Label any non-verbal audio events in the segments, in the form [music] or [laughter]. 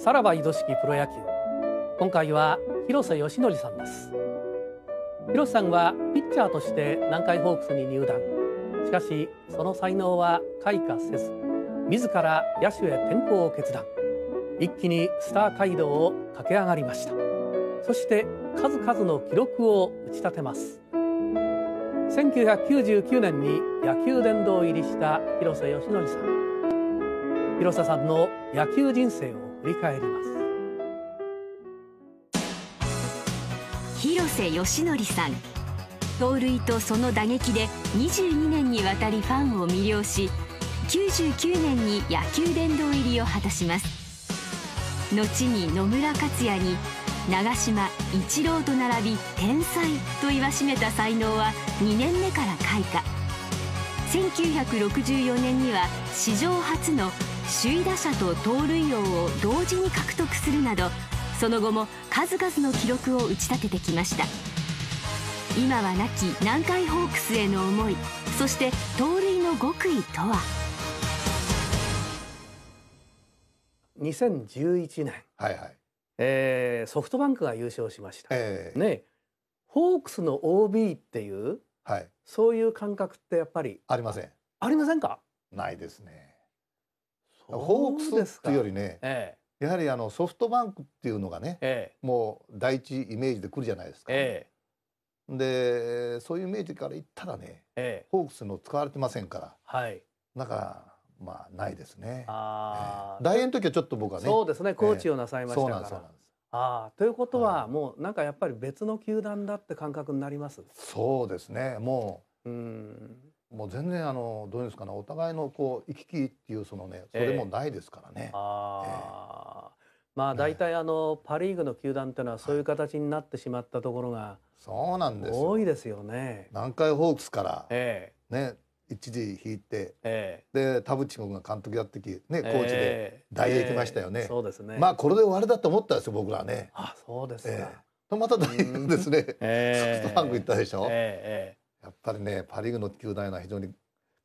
さらば井戸式プロ野球今回は広瀬義則さんです広瀬さんはピッチャーとして南海ホークスに入団しかしその才能は開花せず自ら野手へ転向を決断一気にスター街道を駆け上がりましたそして数々の記録を打ち立てます1999年に野球殿堂入りした広瀬義則さん広瀬さんの野球人生を振り返ります広瀬義則さん盗塁とその打撃で22年にわたりファンを魅了し99年に野球殿堂入りを果たします後に野村克也に長嶋一郎と並び天才と言わしめた才能は2年目から開花1964年には史上初の首位打者と盗塁王を同時に獲得するなどその後も数々の記録を打ち立ててきました今は亡き南海ホークスへの思いそして盗塁の極意とは2011年、はいはいえー、ソフトバンクが優勝しました、えー、ね、ホークスの OB っていう、はい、そういう感覚ってやっぱりありませんありませんかないですねホークスっていうよりね、ええ、やはりあのソフトバンクっていうのがね、え、もう第一イメージでくるじゃないですか。でそういうイメージから言ったらね、ホークスの使われてませんから、はい、だからまあないですね。あえ大時はちょっと僕はね。そうですね。コーチをなさいましたから。ああということは、もうなんかやっぱり別の球団だって感覚になります。そうですね。もう。うん。もう全然あのどうですかねお互いのこう行き来っていうそのねそれもないですからね。えー、あえー、まあ大体あの、ね、パ・リーグの球団っていうのはそういう形になってしまったところが、そうなんです多いですよね。南海ホークスから、えー、ね一時引いて、えー、で田淵君が監督やってきねコーチで大栄行きましたよね、えーえー、そうですねまあこれで終わりだと思ったんですよ僕らねあそうですか、えー、また大栄ですね、えソ [laughs] フトバンク行ったでしょ、えーえー、やっぱりねパ・リーグの球団は非常に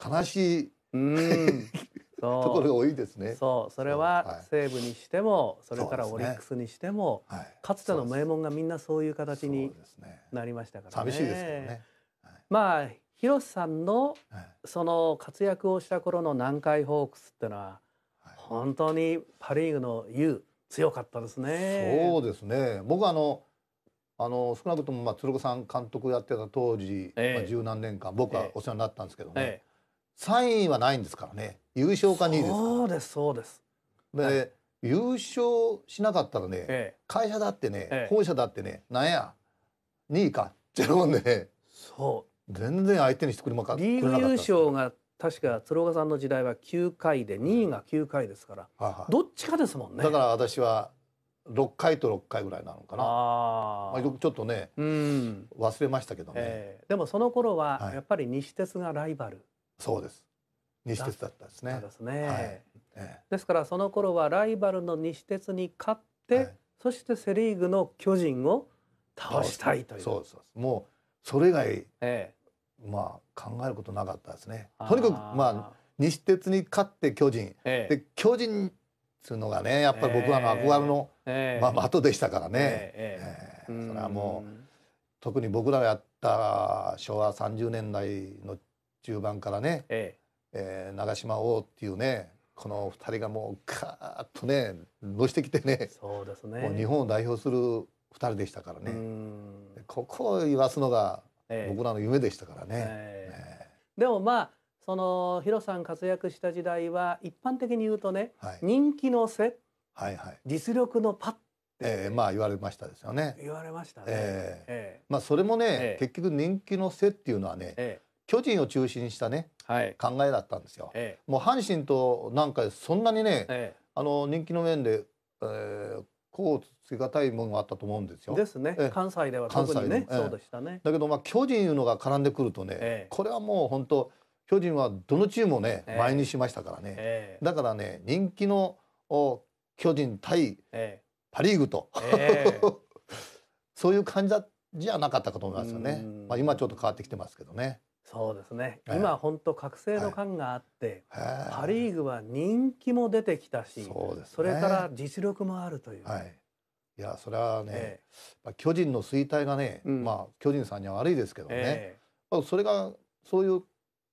悲しい [laughs] ところが多いですね。そうそれは西武にしてもそれからオリックスにしても、ねかつての名門がみんなそういう形になりましたからね。ね寂しいですけどね。はい、まあ広瀬さんのその活躍をした頃の南海ホークスっていうのは、本当にパ・リーグの優強かったですね。そうですね僕あのあの少なくともまあ鶴岡さん監督やってた当時、えー、まあ、十何年間僕はお世話になったんですけどね、えー、3位はないんですからね優勝か2位ですかそうですそうです。で、はい、優勝しなかったらね、えー、会社だってね、本社だってねなんや2位かゼロで、ね、そう全然相手にしてくれなかったリーグ優勝が確か鶴岡さんの時代は9回で2位が9回ですから、うん、どっちかですもんねだから私は6回と6回ぐらいなのかなあ、まあ、ちょっとね、うん、忘れましたけどね、えー、でもその頃はやっぱり西鉄がライバル、はい、そうです西鉄だったんですねそうですね、はいえー、ですからその頃はライバルの西鉄に勝って、はい、そしてセ・リーグの巨人を倒したいというそうそうもうそれ以外、えー、まあ考えることなかったですねとにかくまあ西鉄に勝って巨人、えー、で巨人つうのがねやっぱり僕はの憧れの、えー、まあ、的でしたからね、えーえー、それはもう特に僕らがやった昭和30年代の中盤からね、ええー、長島王っていうねこの2人がもうカーッとねのしてきてねそうですね日本を代表する2人でしたからねここを言わすのが僕らの夢でしたからね。えー、でもまあそのヒロさん活躍した時代は一般的に言うとね、はい、人気のせ、はいはい、実力のパッえー、まあ言われましたですよね。言われましたね。えー、えー、まあそれもね、えー、結局人気のせっていうのはね、えー、巨人を中心にしたね、はい、考えだったんですよ。えー、もう阪神となんかそんなにね、えー、あの人気の面で、えー、こうつけがたいものがあったと思うんですよ。ですね。関西では特にね、そうでしたね。だけどまあ巨人いうのが絡んでくるとね、これはもう本当巨人はどのチームもね、えー、前にしましたからね、えー、だからね人気の巨人対パ・リーグと、えー、[laughs] そういう感じじゃなかったかと思いますよね。まあ今ちょっと変わってきてますけどね。そうですね。えー、今本当覚醒の感があって、はい、パリーグは人気も出てきたし、そ、れから実力もあるという。はい、いやそれはね、えー、巨人の衰退がね、うん、まあ巨人さんには悪いですけどね、えー、それがそういう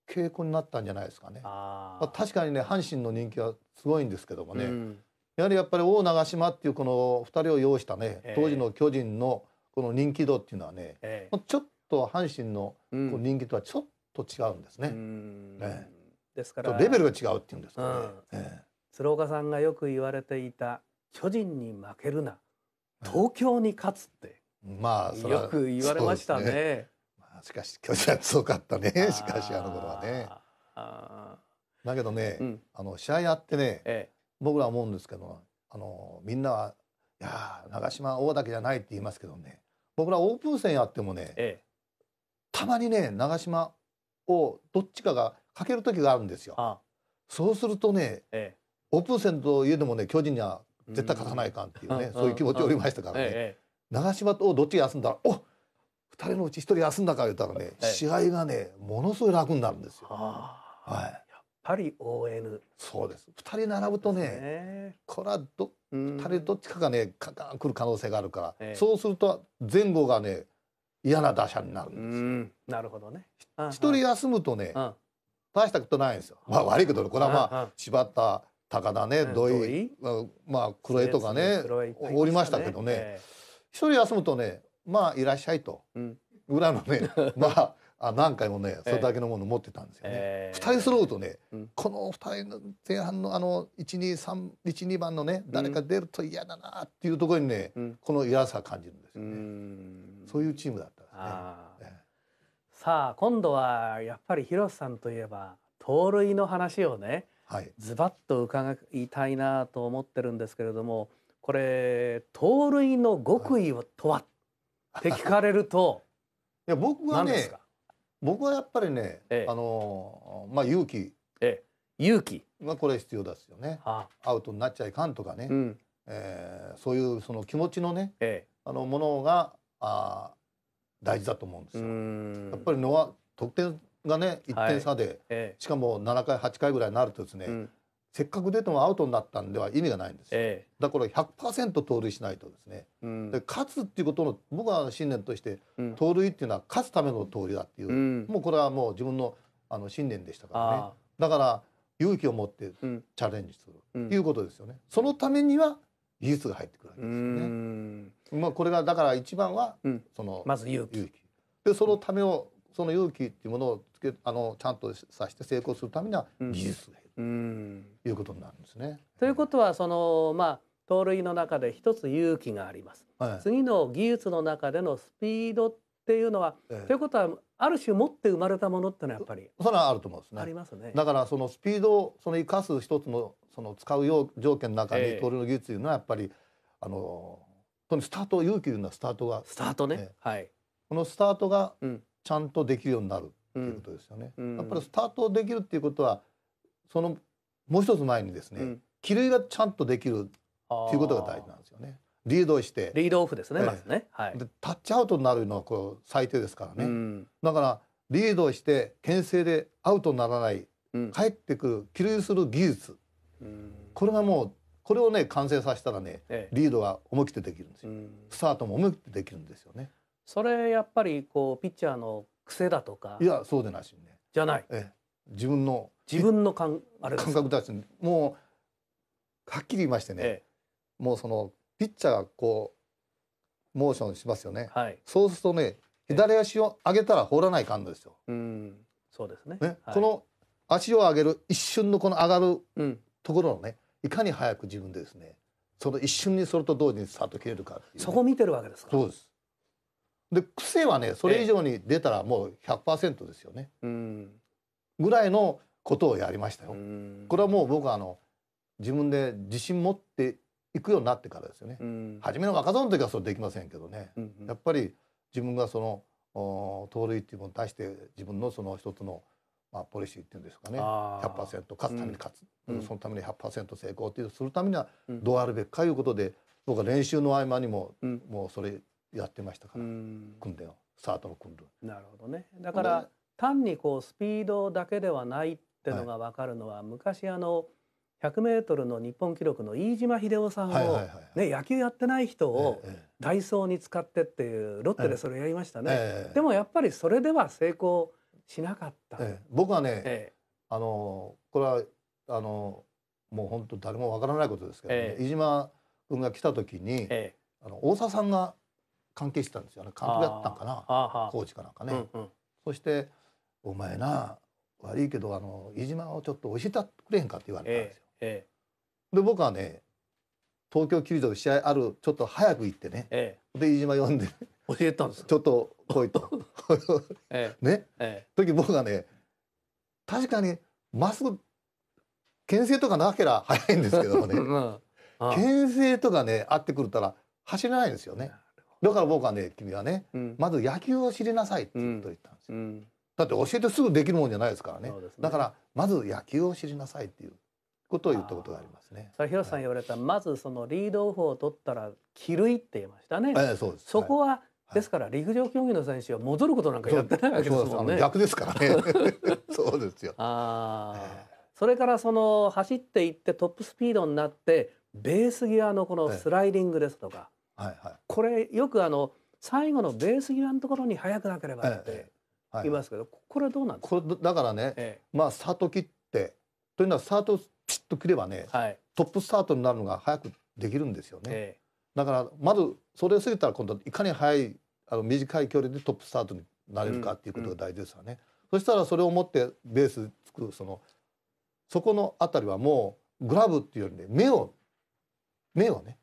傾向になったんじゃないですかね。まあ、確かにね阪神の人気はすごいんですけどもね、うん、やはりやっぱり王長嶋っていうこの2人を擁したね、当時の巨人のこの人気度っていうのはね、えー、ちょっと阪神の人気とはちょっと違うんですね。うん、ねですからレベルが違うっていうんですかね、うんえー、鶴岡さんがよく言われていた「巨人に負けるな東京に勝つ」って、まあよく言われましたね。しかし巨人は強かったねしかしあの頃はね。だけどね、うん、あの試合やってね、ええ、僕ら思うんですけどあのみんなは「いや長島王だけじゃない」って言いますけどね僕らオープン戦やってもね、え、たまにね長島をどっちかがかける時があるんですよ。そうするとね、オープン戦といえどもね巨人には絶対勝たないかんっていうね、そういう気持ちおりましたからね、長島とどっちが休んだら「おっ二人のうち1人休んだから言ったらね、試合がねものすごい楽になるんですよ。はい、やっぱり ON そうです2人並ぶとねこれはど2人どっちかがねカカン来る可能性があるから、そうすると前後がね嫌な打者になるんですよ。なるほどね一人休むとね、大したことないんですよ。まあ悪いけど、これはまあ柴田高田ね土井まあ黒江とかねおりましたけどね一人休むとねまあいらっしゃいと、うん、裏のね [laughs] まああ何回もねそれだけのもの持ってたんですよね。えー、2人揃うとね、うん、この二人の前半のあの一二三一二番のね誰か出ると嫌だなっていうところにね、うん、この嫌さ感じるんですよね。うそういうチームだったんですね。ねさあ今度はやっぱり広瀬さんといえば盗塁の話をね、はい、ズバッと伺いたいなと思ってるんですけれどもこれ盗塁の極意をとはっって聞かれるといや僕はね僕はやっぱりね、ええ、あのまあ勇気、え、勇気はこれ必要ですよね、はあ、アウトになっちゃいかんとかね、うん、えー、そういうその気持ちのね、あのものがあ大事だと思うんですよ。やっぱりのは得点がね1点差で、はい、しかも7回8回ぐらいになるとですね、うんせっかく出てもアウトになったんでは意味がないんです、ええ、だから100%盗塁しないとですね、うん、で勝つっていうことの僕は信念として、盗塁っていうのは勝つための盗塁だっていう、うん、もうこれはもう自分のあの信念でしたからねだから勇気を持ってチャレンジするっていうことですよね、そのためには技術が入ってくるわけですよね、まあ、これがだから一番は、そのまず勇気でそのためをその勇気っていうものをけあのちゃんとさして成功するためには技術がいるということになるんですね。ということはそのまあ盗塁の中で一つ勇気があります、はい、次の技術の中でのスピードっていうのは、ええということはある種持って生まれたものってのはやっぱりそれはあると思うんですね。ありますね。だからそのスピードをその生かす一つのその使う要条件の中に盗塁の技術というのはやっぱり、え、あのとにスタート勇気というのはスタートがスタートね、はいこのスタートがちゃんとできるようになる、っていうことですよね。うん、やっぱりスタートできるっていうことはそのもう一つ前にですね、気類がちゃんとできるっていうことが大事なんですよね。リードしてリードオフですね、えー、まずね、はい、でタッチアウトになるのはこう最低ですからね、だからリードして牽制でアウトにならない、うん、帰ってくる気類する技術、うん、これがもうこれをね完成させたらね、ええ、リードは思い切ってできるんですよ、うん、スタートも思い切ってできるんですよねそれやっぱりこうピッチャーの癖だとかいやそうでないしねじゃないえ自分の自分の感あれ感覚だしもうはっきり言いましてね、ええ、もうそのピッチャーがこうモーションしますよね、はい、そうするとね左足を上げたら放らないかんですよ。うん、そうですね。ねはい、この足を上げる一瞬のこの上がるところのね、いかに早く自分でですね、その一瞬にそれと同時にさっと切れるか、ね、そこ見てるわけですか。そうです。で癖はねそれ以上に出たらもう100%ですよね、ぐらいのことをやりましたよ。これはもう僕はあの自分で自信持っていくようになってからですよね。初めの若造の時はそれできませんけどね、うんうん、やっぱり自分がその盗塁っていうものに対して自分のその一つのまあ、ポリシーっていうんですかね100%勝つために勝つ、うん、そのために100%成功っていうするためにはどうあるべきかいうことで、僕は練習の合間にも、もうそれやってましたから訓練をスタートの訓練なるほどねだから単にこうスピードだけではないってのが分かるのは、はい、昔あの 100m の日本記録の飯島秀夫さんを、ね、野球やってない人をダイソーに使ってっていうロッテでそれやりましたね、ええ、でもやっぱりそれでは成功しなかった、え、え、僕はね、ええ、あのこれはあのもう本当誰もわからないことですけど、ね、飯島君が来た時に、ええ、あの大沢さんが関係してたんですよ監督だったんかなコーチかなんかね、うんうん、そして「お前な悪いけどあの飯島をちょっと教えてくれへんか」って言われたんですよ。ええ、で僕はね東京球場で試合あるちょっと早く行ってね、えで飯島呼んで教えたんですちょっと来いと。[laughs] [laughs] ね、え時僕はね確かにまっすぐ牽制とかなけりゃ早いんですけどね、[laughs] うん、牽制とかねあってくるたら走れないんですよね。だから僕はね君はね、うん、まず野球を知りなさいっていうと言ったんですよ、うん、だって教えてすぐできるもんじゃないですからね、ね、だからまず野球を知りなさいっていうことを言ったことがありますねさあ広瀬さん言われた、はい、まずそのリードオフを取ったらるいって言いましたね、えー、そうですそこは、はいですから陸上競技の選手は戻ることなんかやってないわけですもんね。逆ですからね。[laughs] そうですよ。ああ、それからその走っていってトップスピードになってベース際のこのスライディングですとか、はいはい、これよくあの最後のベース際のところに速くなければって言いますけど、これどうなんですかこれだからね、ええ、まあスタート切ってというのはスタートピッと切ればね、はい、トップスタートになるのが早くできるんですよね。え、だからまずそれを過ぎたら今度いかに速いあの短い距離でトップスタートになれるかっていうことが大事ですよね。うんうん、そしたらそれを持ってベースつくそのそこのあたりはもうグラブっていうよりね目を目をね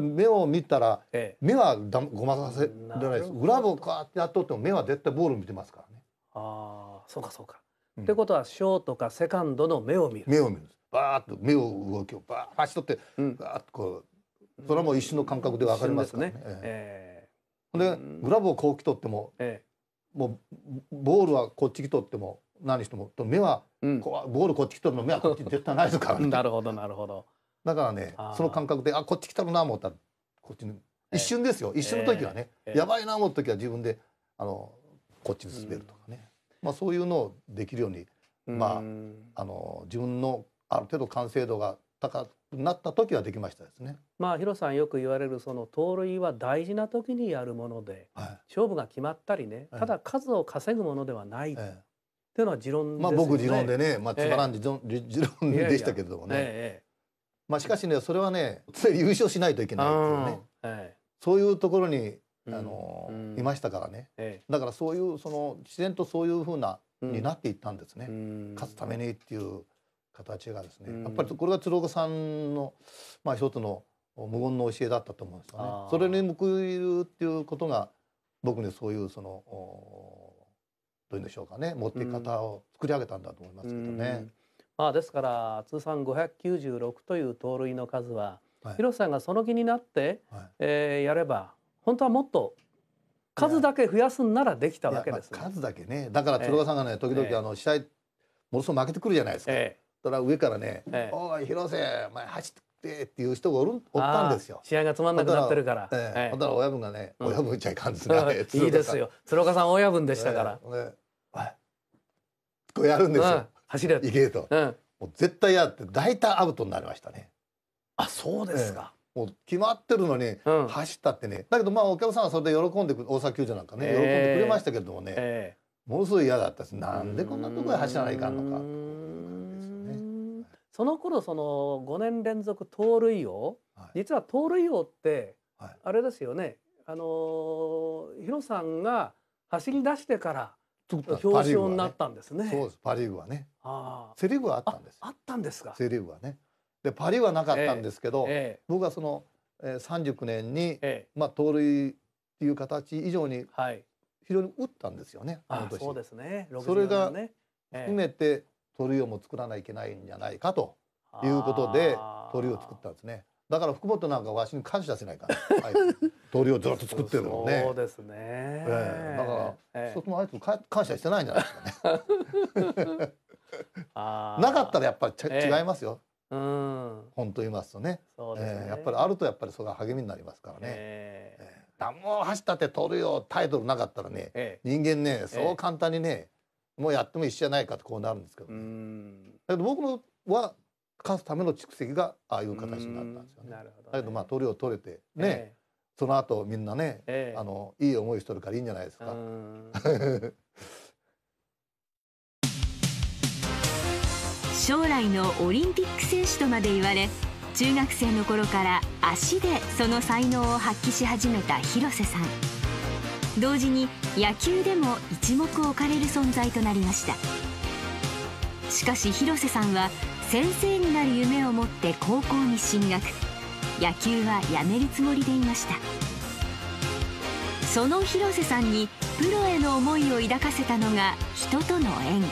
で目を見たら、目はごまかせらないです裏をこうやってやっとっても目は絶対ボール見てますからね。ああそうかそうか。うん、ってことはショートかセカンドの目を見る。目を見るんです。バーッと目を動きをバーッ走っとって、うバーッとこうそれはもう一瞬の感覚で分かりますからね。ねえでグラブをこう来とっても、えー、もうボールはこっち来とっても何しても目は、うん、ボールこっち来とるの目はこっち絶対ないですからね。なるほどなるほど。だからねその感覚であこっち来たるな思ったらこっちに一瞬ですよ、えー、一瞬の時はね、えー、やばいな思った時は自分であのこっちに滑るとかね、うん、まあ、そういうのをできるように、まあ、あの自分のある程度完成度が高くなった時はできましたですね。まあ、ヒロさんよく言われるその盗塁は大事な時にやるもので、はい、勝負が決まったりね、ただ数を稼ぐものではない、っていうのは持論ですよね。まあ、僕持論でね、まあ、つまらん持論でしたけれどもね。えーまあ、しかしねそれはね常に優勝しないといけないっていうね、はい、そういうところにあの、いましたからね、ええ、だからそういうその自然とそういうふうな、になっていったんですね、勝つためにっていう形がですね、やっぱりこれが鶴岡さんの、まあ、一つの無言の教えだったと思うんですよね。それに報いるっていうことが僕にそういうそのどういうんでしょうかね持っていき方を作り上げたんだと思いますけどね。まあ、ですから通算596という盗塁の数は、はい、広瀬さんがその気になって、はい、えー、やれば本当はもっと数だけ増やすんならできたわけです、ねまあ、数だけねだから鶴岡さんがね、えー、時々あの試合、ものすごく負けてくるじゃないですか、えー、たら上からね「えー、おい広瀬お前走ってっていう人がおるおったんですよ。試合がつまんなくなってるから。ほんだら親分がね、親分ちゃいかんですね。いいですよ。鶴岡さん親分でしたから。ね、こうやるんですよ。走れと。行けと。うん、もう絶対やって大体アウトになりましたね。あそうですか。えー、もう決まってるのに、走ったってねだけどまあお客さんはそれで喜んでく、大阪球場なんかね、喜んでくれましたけれどもね、えー、ものすごい嫌だったですなんでこんなとこへ走らないかんのか。その頃その5年連続盗塁王、はい、実は盗塁王ってあれですよね、はい、あの広さんが走り出してから表彰になったんですね。そうです。パリーグはね。ああ。セリーグはあったんです。あったんですか。セリーグはね。でパリーグはなかったんですけど、僕はその、えー、39年に、えまあ盗塁っていう形以上に、はい、非常に打ったんですよね。あの年。そうですね。それが含めて、盗塁をも作らないといけないんじゃないかということで、盗塁を作ったんですね。だから福本なんかわしに感謝出せないから通り [laughs] をずっと作ってるもんねそうですね、えー、だから、えー、一つもあいつ感謝してないんじゃないですかね [laughs] なかったらやっぱり、えー、違いますよ、うん、本当言いますとねそ、うね、えー、やっぱりあるとやっぱりそれが励みになりますからね、えーえー、もう走ったって通るよタイトルなかったらね、えー、人間ねそう簡単にね、もうやっても一緒じゃないかとこうなるんですけど、ね、だけど僕もは勝つための蓄積がああいう形になったんですよね。ねだけどまあ取りを取れてね、えー、その後みんなね、えー、あのいい思いしとるからいいんじゃないですか。[laughs] 将来のオリンピック選手とまで言われ中学生の頃から足でその才能を発揮し始めた広瀬さん同時に野球でも一目置かれる存在となりましたしかし広瀬さんは先生になる夢を持って高校に進学野球はやめるつもりでいましたその広瀬さんにプロへの思いを抱かせたのが人との縁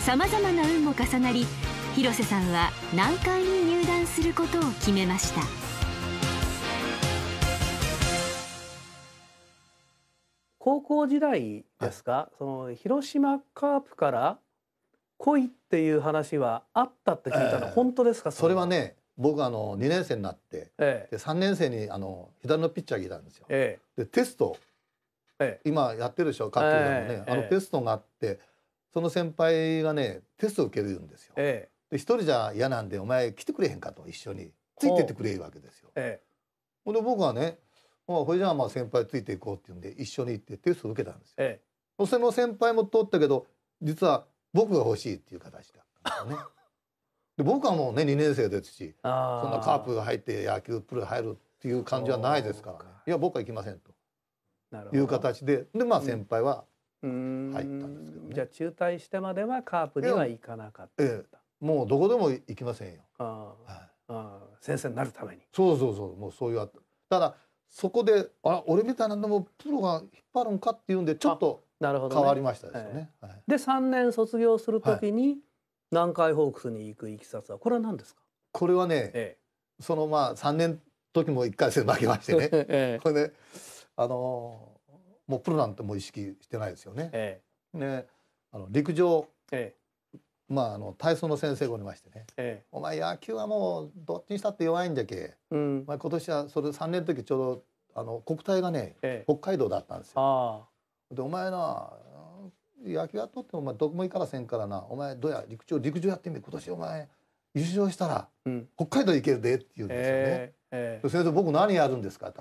さまざまな運も重なり広瀬さんは難解に入団することを決めました高校時代ですか、はい、その広島カープから来いっていう話はあったって聞いたの、えー、本当ですかそれはね僕あの2年生になって、えー、で3年生にあの左のピッチャーがいたんですよ。えー、でテスト、えー、今やってるでしょ各球団もね、あのテストがあってその先輩がねテスト受けるんですよ。で一人じゃ嫌なんでお前来てくれへんかと一緒についてってくれるわけですよ。ほんで僕はねまあ、これじゃあまあ先輩ついていこうっていうんで一緒に行ってテスト受けたんですよ。その先輩も通ったけど実は僕が欲しいっていう形だったんですね。で僕はもうね2年生ですしそんなカープ入って野球プロ入るっていう感じはないですからねいや僕は行きませんという形ででまあ先輩は入ったんですけど、ね、じゃあ中退してまではカープには行かなかった、ええ、もうどこでも行きませんよ、はい、先生になるためにそうそうそうもうそういうあただそこであ俺みたいなのもプロが引っ張るんかっていうんでちょっとなるほど、ね、変わりましたですよね。はい、で3年卒業するときに、南海ホークスに行くいきさつはこれは何ですかこれはね、ええ、そのまあ3年時も1回戦負けましてね、[laughs] え、これで、ね、あのー、もうプロなんてもう意識してないですよね。ねあの陸上、まあ、あの体操の先生がおりましてね、お前野球はもうどっちにしたって弱いんじゃけ、うん、まあ、今年はそれ3年の時ちょうどあの国体がね、北海道だったんですよ。でお前な野球やっとってもお前どこも行からせんからなお前どうや陸上陸上やってみ今年お前優勝したら、北海道行けるでって言うんですよね。えー、先生僕何やるんですか?」って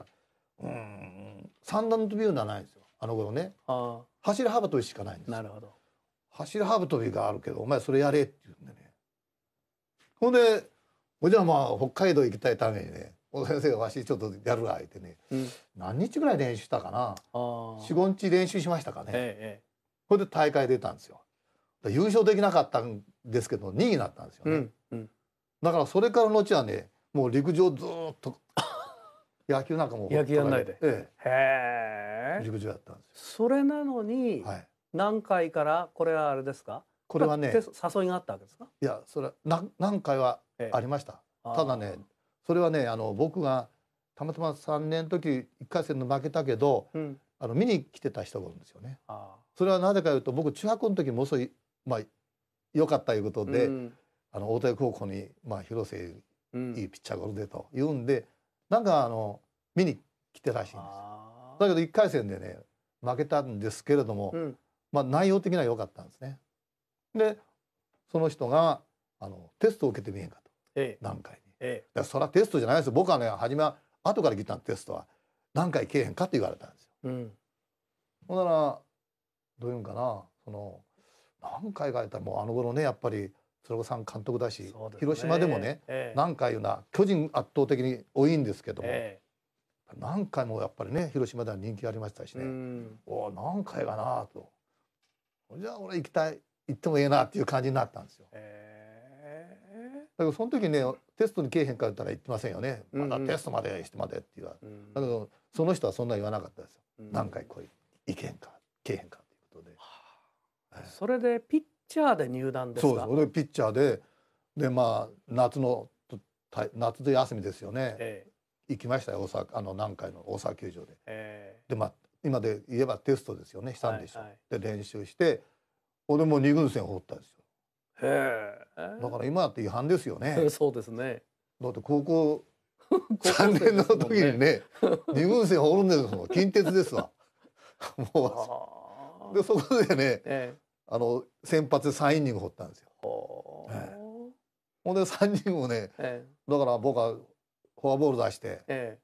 言ったら「うん三段跳びいうのはないんですよあの頃ねあ走り幅跳びしかないんですなるほど走り幅跳びがあるけどお前それやれ」って言うんでねほんでじゃあまあ北海道行きたいためにね小田先生が「わしちょっとやるわ」言ってね、うん、何日ぐらい練習したかな45日練習しましたかね、ええ、それで大会出たんですよ優勝できなかったんですけど2位になったんですよね、うんうん、だからそれからのちはねもう陸上ずっと [laughs] 野球なんかも野球やんないで、ええ、へえ陸上やったんですよそれなのに、はい、何回からこれはあれですかこれはね誘いがあったわけですかいやそれは何何回はありました、ええ、ただねそれはねあの僕がたまたま3年の時1回戦の負けたけど、うん、あの見に来てた人がいるんですよね。それはなぜかというと僕中学校の時もそいまあ良かったいうことで、うん、あの大谷高校にまあ広瀬いいピッチャーがおるでと言うんで、なんかあの見に来てらしいんです。だけど1回戦でね負けたんですけれども、うん、まあ内容的には良かったんですね。でその人があのテストを受けてみえんかと、ええ、何回ええ、それはテストじゃないですよ僕はね初めは後から来たテストは何回けえへんかって言われたんですよ。うん、ほんならどういうんかなその何回かやったらもうあの頃ねやっぱり鶴岡さん監督だし、ね、広島でもね、ええ、何回言うな巨人圧倒的に多いんですけども、ええ、何回もやっぱりね広島では人気ありましたしね、うん、お何回かなとじゃあ俺行きたい行ってもええなっていう感じになったんですよ。えだけどその時ねテストにけえへんかったら言ってませんよね、まだテストまでしてまでって言わ、うん、だけどその人はそんな言わなかったですよ、うん、何回こいいけへんかけえへんかっていうことで、はあ、それでピッチャーで入団ですかそうですピッチャーででまあ夏の夏で休みですよね、ええ、行きましたよ大阪あの何回の大阪球場で、え、でまあ今で言えばテストですよねしたんでしょ、はいはい、で練習して俺も二軍戦を放ったんですよへえ。だから今だって違反ですよね。[laughs] そうですね。だって高校 [laughs] 三年の時にね、二軍生放るんですもん。近鉄ですわ。[laughs] もう。でそこでね、えあの先発三イニング掘ったんですよ。ほ、んで三人もね、えだから僕はフォアボール出して、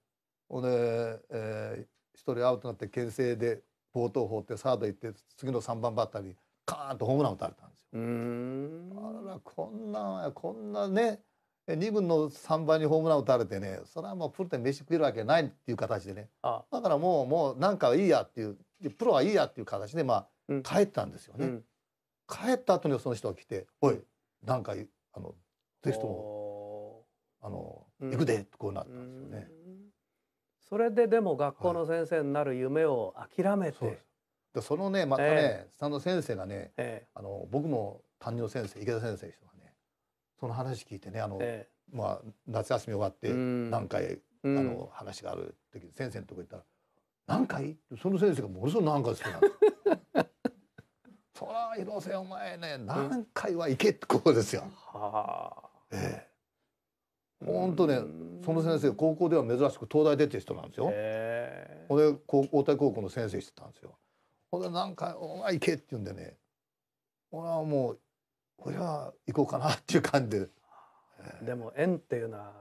ほんで一、え人アウトになって牽制で冒頭放ってサード行って次の三番バッターにカーンとホームラン打たれた。うんあらこんなこんなね2軍の3番にホームラン打たれてねそれはもうプロで飯食えるわけないっていう形でねあだからもうもうなんかいいやっていうプロはいいやっていう形でまあ帰ったんですよね、うん、帰った後にその人が来て「おいなんかあのぜひともあの、うん、行くで」こうなったんですよね。それででも学校の先生になる夢を諦めて、はい、でそのねまたね、スタンド先生がね、あの僕の担任の先生池田先生とかねその話聞いてねあの、まあ、夏休み終わって何回、あの話がある時先生のとこ行ったら「何回?」その先生がものすごく何回好きなんです [laughs] そら広瀬お前ね何回は行けってことですよ。はあ、ええ。本当ねその先生高校では珍しく東大出てる人なんですよ。へえ。俺大田高校の先生してたんですよ。ほんでなんか「お前行け」って言うんでね俺はもう俺は行こうかなっていう感じで。でも縁っていうのは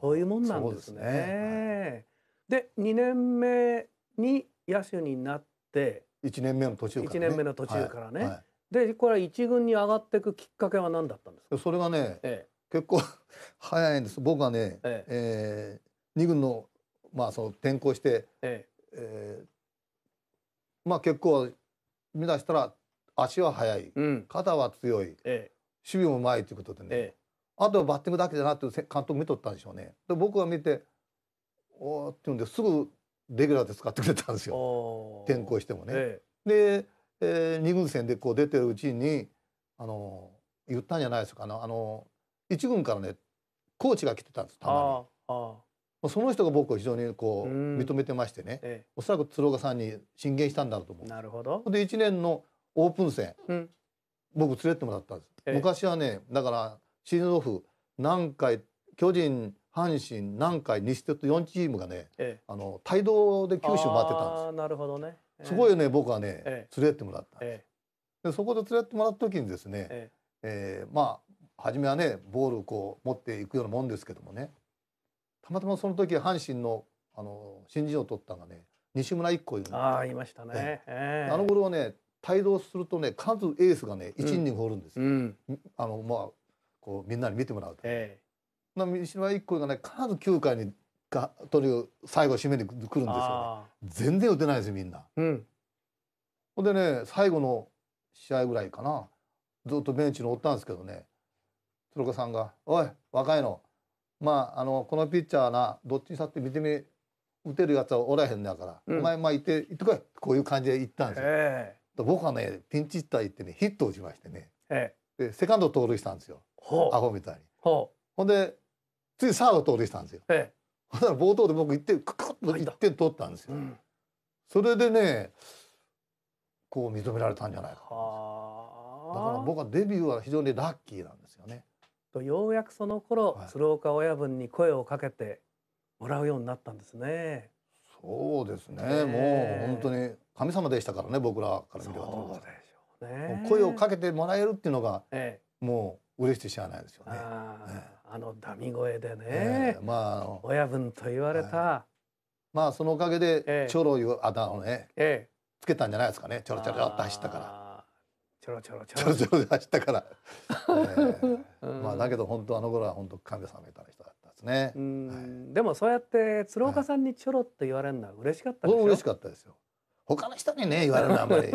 そういうもんなんですね。で、ねはい、2年目に野手になって1年目の途中からね。年目の途中からね、はいはいでこれ一軍に上がっていくきっかけは何だったんですかそれがね、ええ、結構 [laughs] 早いんです僕はね、えええー、軍の,、まあその転校して、えええー、まあ、結構見出したら足は速い、うん、肩は強い、ええ、守備もうまいということでね、え、あとはバッティングだけじゃなくて監督見とったんでしょうね。で僕が見て「おー」っていうんですぐレギュラーで使ってくれたんですよ転校してもね。で、えー、2軍戦でこう出てるうちにあの言ったんじゃないですかあの一軍からねコーチが来てたんですたまに。その人が僕を非常にこう認めてましてね、ええ、おそらく鶴岡さんに進言したんだろうと思う。なるほどで1年のオープン戦、うん、僕連れてもらったんです、え、昔はねだからシーズンオフ何回巨人阪神南海西鉄と4チームがね、あの帯同で九州回ってたんですなるほどね、そこへね僕はね、連れてもらったんです、でそこで連れててもらった時にですね、えええー、まあ初めはねボールをこう持っていくようなもんですけどもねたまたまその時阪神のあの新人を取ったのがね西村一子いるああいましたね、えー、あの頃はね帯同するとね数エースがね1イにン放るんですよ、うんうん、あのまあこうみんなに見てもらうと、えー、西村一子がね必ず9回にがと取る最後締めに来るんですよね全然打てないですよみんな、うほんでね最後の試合ぐらいかなずっとベンチにおったんですけどね鶴岡さんが「おい若いのまあ、あのこのピッチャーなどっちにさって見てみ打てるやつはおらへんのやから、うん、お前まあ行って行ってこいこういう感じで行ったんですよ。え僕はねピンチヒッター行ってねヒット打ちましてね、えでセカンド盗塁したんですよアホみたいに。ほんで次サード盗塁したんですよ。ほんなら冒頭で僕1点ククッと1点取ったんですよ。うん、それでねこう認められたんじゃないかだから僕はデビューは非常にラッキーなんですよね。とようやくその頃、はい、鶴岡親分に声をかけてもらうようになったんですね。そうですね、ねもう本当に神様でしたからね僕らから見ればそうでしょうね声をかけてもらえるっていうのが、ええ、もう嬉しくしゃないですよね。あえ、あのダミ声でね、まあ親分と言われた、はい、まあそのおかげでチョロい、あだをね、つけたんじゃないですかねチョロチョロっと走ったから。ちょろちょろちょろちょろで走ったから、[laughs] えーうん、まあだけど本当あの頃は本当神んみたいな人だったんですね、はい、でもそうやって鶴岡さんにちょろっと言われるのは嬉しかったでしょ、嬉しかったですよ他の人にね言われるのはあんまり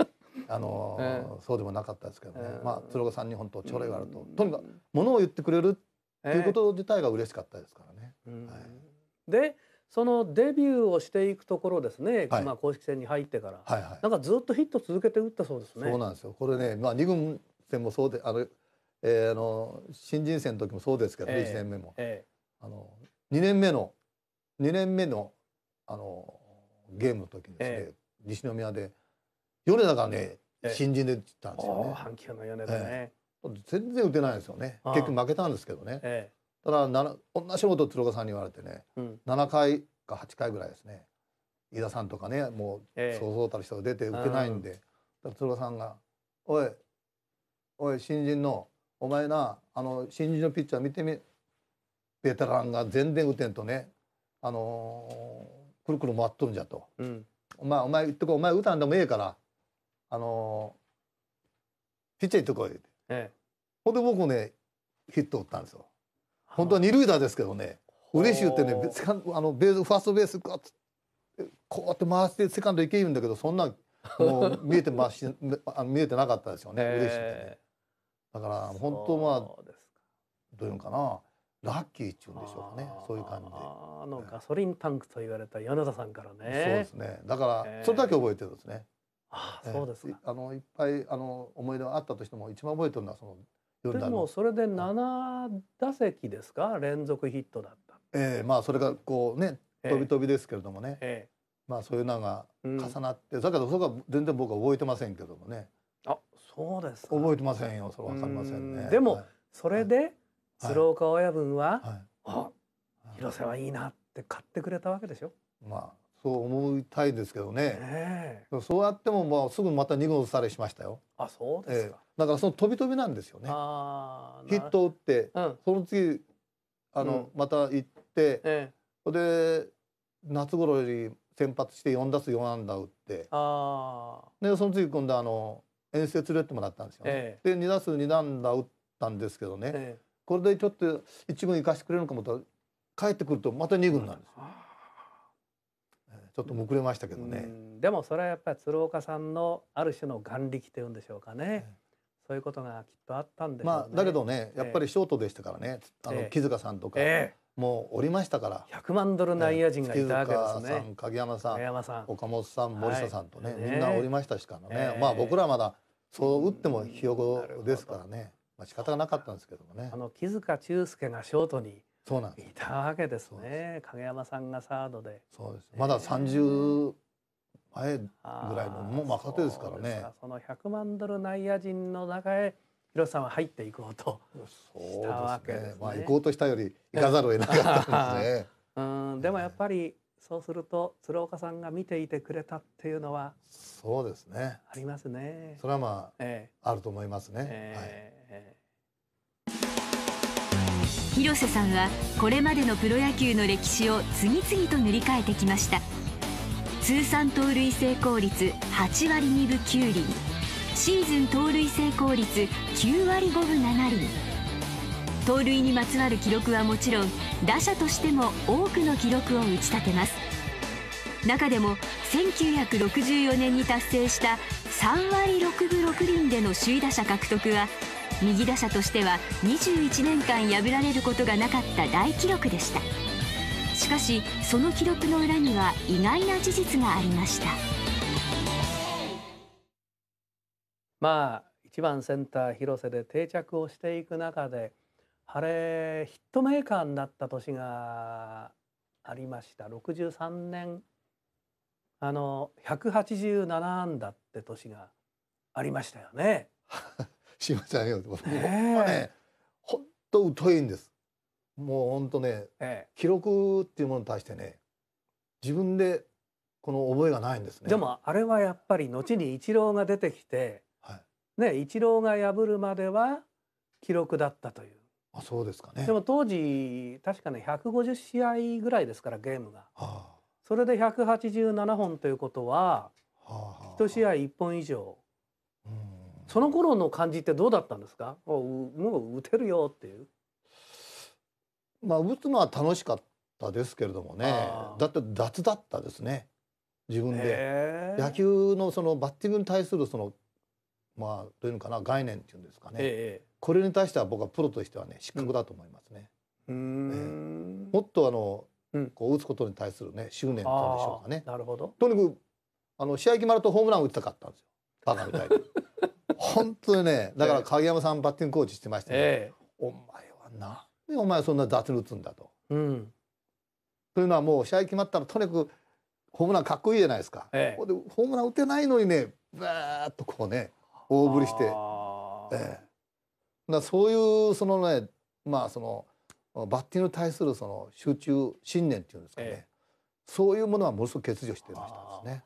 [laughs] あの、えー、そうでもなかったですけどね、えー、まあ鶴岡さんに本当ちょろ言われると、とにかくものを言ってくれるっていうこと自体が嬉しかったですからね、はい、でそのデビューをしていくところですね、はい、まあ公式戦に入ってから、はいはい、なんかずっとヒット続けて打ったそうですね。そうなんですよこれね、まあ、2軍戦もそうであの、えー、あの新人戦の時もそうですけどね、えー、1年目も、えー、あの2年目の2年目のあのゲームの時にですね、えー、西宮で米田がね、新人で打ったんですよね。半球の米田ね、全然打てないですよね結局負けたんですけどね。ただ同じことを鶴岡さんに言われてね、うん、7回か8回ぐらいですね飯田さんとかねもう、想像そうそうたる人が出て受けないんで、鶴岡さんが「おいおい新人のお前なあの新人のピッチャー見てみベテランが全然打てんとねあのー、くるくる回っとるんじゃと」うん、お前お前言ってこいお前打たんでもええからあのー、ピッチャー行ってこい」って、ええ、ほんで僕ねヒット打ったんですよ。本当は二塁打ですけどね嬉しいってねセカンあのベースファーストベースこうやって回してセカンド行けるんだけどそんなもう [laughs] 見えてまし見えてなかったですよね嬉しくてね。だから本当まあどういうのかなラッキーっていうんでしょうかねそういう感じで。あのガソリンタンクと言われた柳田さんからね。そうですねだからそれだけ覚えてるんですね。あそうですあのいっぱいあの思い出があったとしても一番覚えてるのはそのでもそれで7打席ですか連続ヒットだった。えー、まあそれがこうね飛び飛びですけれどもね、えー、まあそういうのが重なって、うん、だけどそこは全然僕は覚えてませんけどもね。あそうです覚えてませんよそれ分かりませんね。でも、それで鶴岡親分は、はい、はい、あ広瀬はいいなって買ってくれたわけでしょ。まあそう思いたいですけどね、えー、そうやってもまあすぐまた二軍されしましたよあそうですか、えー、だからその飛び飛びなんですよねヒット打って、うん、その次あの、うん、また行って、えー、で夏頃より先発して四打数四安打打ってあでその次今度あの遠征連れてもらったんですよね、えー、で二打数二安打打ったんですけどね、これでちょっと一軍行かしてくれるかもと帰ってくるとまた二軍なんですよ。ょっともくれましたけどね、でもそれはやっぱり鶴岡さんのある種の眼力というんでしょうかね、そういうことがきっとあったんで、ね、まあ、だけどねやっぱりショートでしたからね、えー、あの木塚さんとか、えー、もうおりましたから100万ドル内野陣がいたわけですね、ね、鍵山さん岡本さん森下さんとねはい、みんなおりましたしからね、えー、まあ僕らまだそう打ってもひよこですからね、まあ、仕方がなかったんですけどもねあの木塚中介がショートにそうなんいたわけですね影山さんがサードでそうです、まだ30前ぐらいのもう若手ですからねその100万ドル内野陣の中へ広さんは入っていこうとしたわけです、ね,、ねまあ、行こうとしたより行かざるを得なかったですね [laughs] うんでもやっぱりそうすると鶴岡さんが見ていてくれたっていうのはそうですねありますねそれはまあ、ええ、あると思いますね、えはい、え広瀬さんはこれまでのプロ野球の歴史を次々と塗り替えてきました通算盗塁成功率8割2分9厘シーズン盗塁成功率9割5分7厘盗塁にまつわる記録はもちろん打者としても多くの記録を打ち立てます中でも1964年に達成した3割6分6厘での首位打者獲得は右打者としては21年間破られることがなかった大記録でしたしかしその記録の裏には意外な事実がありましたまあ1番センター広瀬で定着をしていく中であれヒットメーカーになった年がありました63年あの187安打って年がありましたよね。[laughs] しませんよ。僕もね、ほんと疎いんです。もう本当ね、記録っていうものに対してね、自分でこの覚えがないんですね。でもあれはやっぱり後にイチローが出てきて、はい、ねイチローが破るまでは記録だったという。あそうですかね。でも当時確かね150試合ぐらいですからゲームが。はあ、それで187本ということは、は1試合1本以上。その頃の感じってどうだったんですかもう打てるよっていう。まあ打つのは楽しかったですけれどもねだって雑だったですね自分で。野球のそのバッティングに対するそのまあどういうのかな概念っていうんですかね、これに対しては僕はプロとしてはね失格だと思いますね。えー、もっとあの、うん、こう打つことに対するね執念っいうんでしょうかね。なるほどとにかくあの試合決まるとホームラン打ちたかったんですよバカみたいに。[laughs] 本当にねだから影山さんバッティングコーチしてましてね、ええ、お前はなでお前そんな雑に打つんだと。うん、というのはもう試合決まったらとにかくホームランかっこいいじゃないですか、ええ、でホームラン打てないのにねバーッとこうね大振りして、ええ、だそういうそのねまあそのバッティングに対するその集中信念っていうんですかね、え、そういうものはものすごく欠如してましたで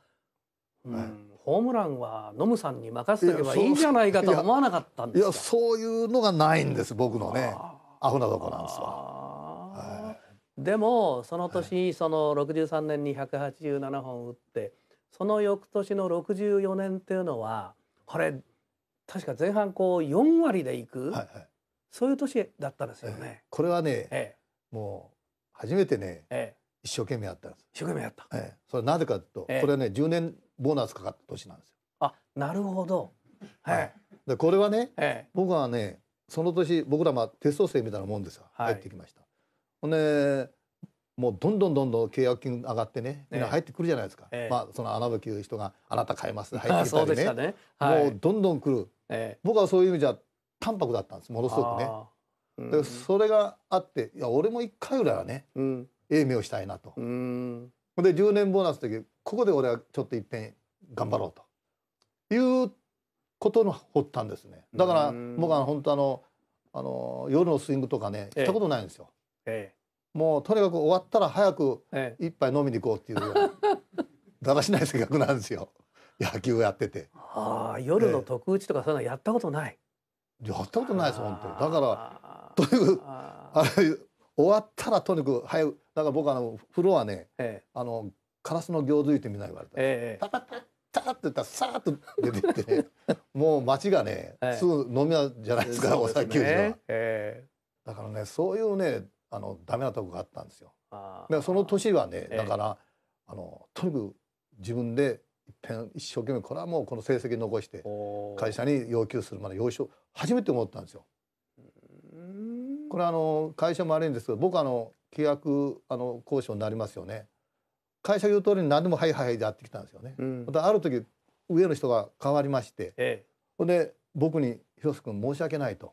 すね。はい、うんホームランはノムさんに任せとけばいいじゃないかと思わなかったんですかいやそういうのがないんです僕のねアホなとこなんですわ、でもその年、その63年に187本打ってその翌年の64年っていうのはこれ確か前半こう4割でいく、はいはい、そういう年だったんですよね。ええ、これはね、え、もう初めてね、一生懸命やったんです。一生懸命やった。それなぜかと、これはね10年ボーナスかかった年なんですよ。あなるほど。はい、でこれはね、はい、僕はねその年僕らまあテスト生みたいなもんですよ、はい、入ってきました。ほんでもうどんどんどんどん契約金上がってねみんな入ってくるじゃないですか、ええ、まあその穴吹きいう人が「あなた買えます」入ってきたりねねはい、もうどんどん来る、え、え、僕はそういう意味じゃ淡白だったんですものすごくね。で、うん、それがあっていや俺も一回ぐらいはね、うん、英明したいなと、うん、ほんで10年ボーナスの時ここで俺はちょっといっぺん頑張ろうということの発端ですねだから僕は本当あのあの夜のスイングとかね行ったことないんですよ、ええ、もうとにかく終わったら早く一杯飲みに行こうっていう、え、[laughs] だらしない性格なんですよ野球やっててああ夜の特打ちとかそういうのやったことないやったことないです本当だからとにかくあれ終わったらとにかく早くだから僕あの風呂はね、ええ、あのカラスの行水ってみんな言われた、ええ、パパパッタって言ったらさーっと出てって、ね、[laughs] もう街がね、ええ、すぐ飲み屋じゃないですか、ね、お酒は、ええ、だからねそういうねあのダメなとこがあったんですよでその年はねだから、あのとにかく自分で一生懸命これはもうこの成績残して会社に要求するまで要所初めて思ったんですよ。これあの会社も悪いんですけど僕あの契約あの交渉になりますよね会社言う通りに何でも「はいはいでやってきたんですよね。うん、またある時上の人が変わりまして、ええ、ほんで僕に「広瀬君申し訳ない」と。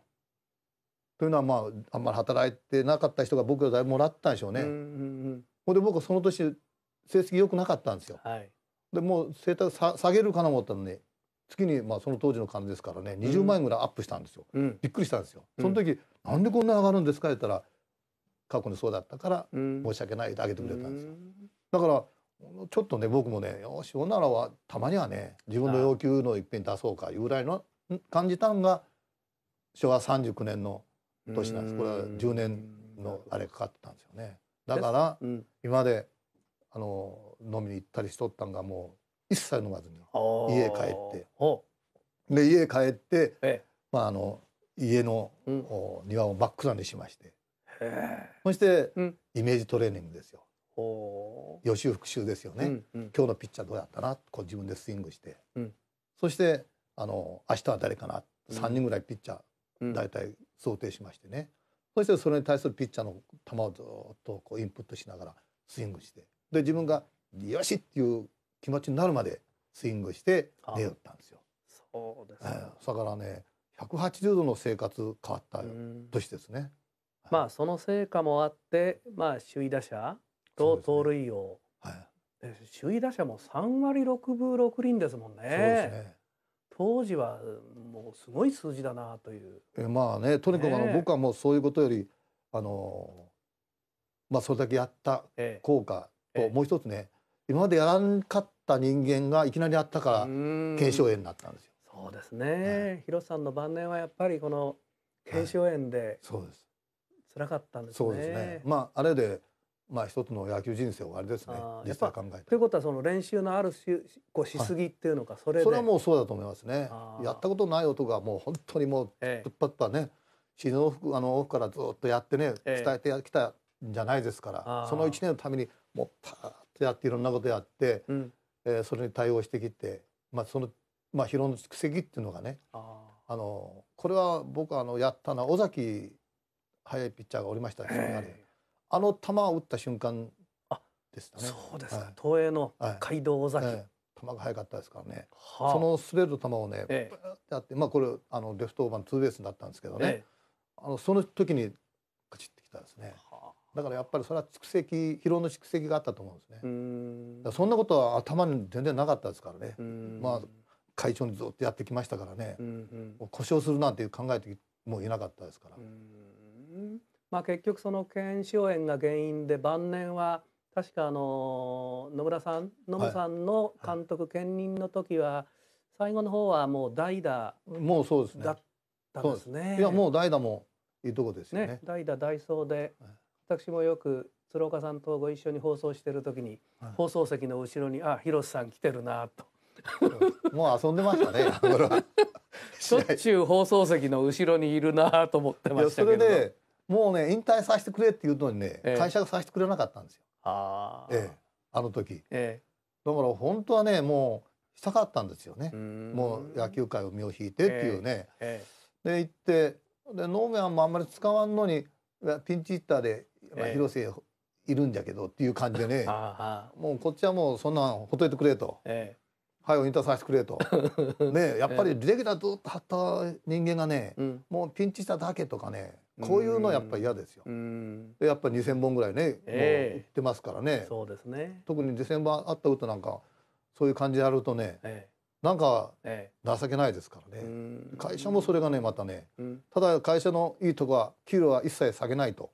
というのはまああんまり働いてなかった人が僕がだいぶもらったんでしょうね。うんうんうん、ほんで僕はその年成績良くなかったんですよ。はい、でもう生態下げるかな思ったのに月にまあその当時の金ですからね20万円ぐらいアップしたんですよ、うん、びっくりしたんですよ。その時、なんでこんな上がるんですかって言ったら過去にそうだったから申し訳ないってあげてくれたんですよ。だからちょっとね僕もねよしほんならはたまにはね自分の要求の一品出そうかいうぐらいの感じたんが昭和39年の年なんですこれは10年のあれかかってたんですよね。だから今であの飲みに行ったりしとったんがもう一切飲まずに家帰ってで家帰ってまああの家の庭を真っ暗にしましてそしてイメージトレーニングですよ予習復習ですよね今日のピッチャーどうやったなこう自分でスイングしてそしてあの明日は誰かな3人ぐらいピッチャー大体想定しましてねそしてそれに対するピッチャーの球をずっとこうインプットしながらスイングしてで自分が「よし!」っていう気持ちになるまでスイングして出よったんですよ。そうです、ね、えー、だからね180度の生活変わった年ですね。まあその成果もあってまあ首位打者と盗塁王、ね、はい、首位打者も3割6分6厘ですもんね。そうですね当時はもうすごい数字だなというえまあねとにかくあの、僕はもうそういうことよりあのまあそれだけやった効果と、もう一つね、今までやらんかっった人間がいきなりあったから腱鞘炎になったんですよ。そうですね、はい、さんの晩年はやっぱりこの腱鞘炎で、はい、そうです辛かったんですね。そうですねまああれでまあ一つの野球人生終わりですね実際考えて。ということはその練習のあるしこうしすぎっていうのか、はい、それそれはもうそうだと思いますね。やったことない音がもう本当にもうプっぱっぱね、ええ、シのオフあの奥からずっとやってね伝えてきたんじゃないですから、ええ、その1年のためにもうパーッとやっていろんなことやって、うん、えー、それに対応してきて、まあ、その、まあ、疲労の蓄積っていうのがねあのこれは僕あのやったのは尾崎速いピッチャーがおりましたねあの球を打った瞬間でしたねそうですか、はい、東映の街道尾崎、はい、球が速かったですからね、はあ、その滑る球をね、えってあってまあこれあのレフトオーバーのツーベースになったんですけどね、あのその時にカチッてきたんですね。はあだからやっぱりそれは蓄積疲労の蓄積があったと思うんですねそんなことは頭に全然なかったですからねまあ会長にずっとやってきましたからね、うんうん、故障するなんていう考えてもいなかったですから。まあ、結局その腱鞘炎が原因で晩年は確かあの野村さん野村さんの監督兼任の時は最後の方はもう代打もうそうですねだったですね。いやもう代打もいいとこですよね。ね代打代走で私もよく鶴岡さんとご一緒に放送してる時に、はい、放送席の後ろに「あ広瀬さん来てるな」と。もう遊んでましたね。[laughs] しょっちゅう放送席の後ろにいるなと思ってましたけど。それでもうね引退させてくれって言うのにね、ええ、会社がさせてくれなかったんですよ。あ,、ええ、あの時、ええ、だから本当はねもうしたかったんですよね。うもう野球界を身を引いてっていうね。ええ、で行ってで農業もあんまり使わんのにピンチヒッターでまあ、広瀬いるんじゃけどっていう感じでね [laughs] もうこっちはもうそんなんほっといてくれと、ええ、はい引退させてくれと [laughs] ねやっぱりレギュラーずっと張った人間がね、うん、もうピンチしただけとかねこういうのやっぱり嫌ですよ。でやっぱり2,000本ぐらいね、えー、もう売ってますからね。そうですね。特に2,000本あった歌なんかそういう感じやるとね、えなんか情けないですからね、ええ、会社もそれがねまたね、うん、ただ会社のいいとこは給料は一切下げないと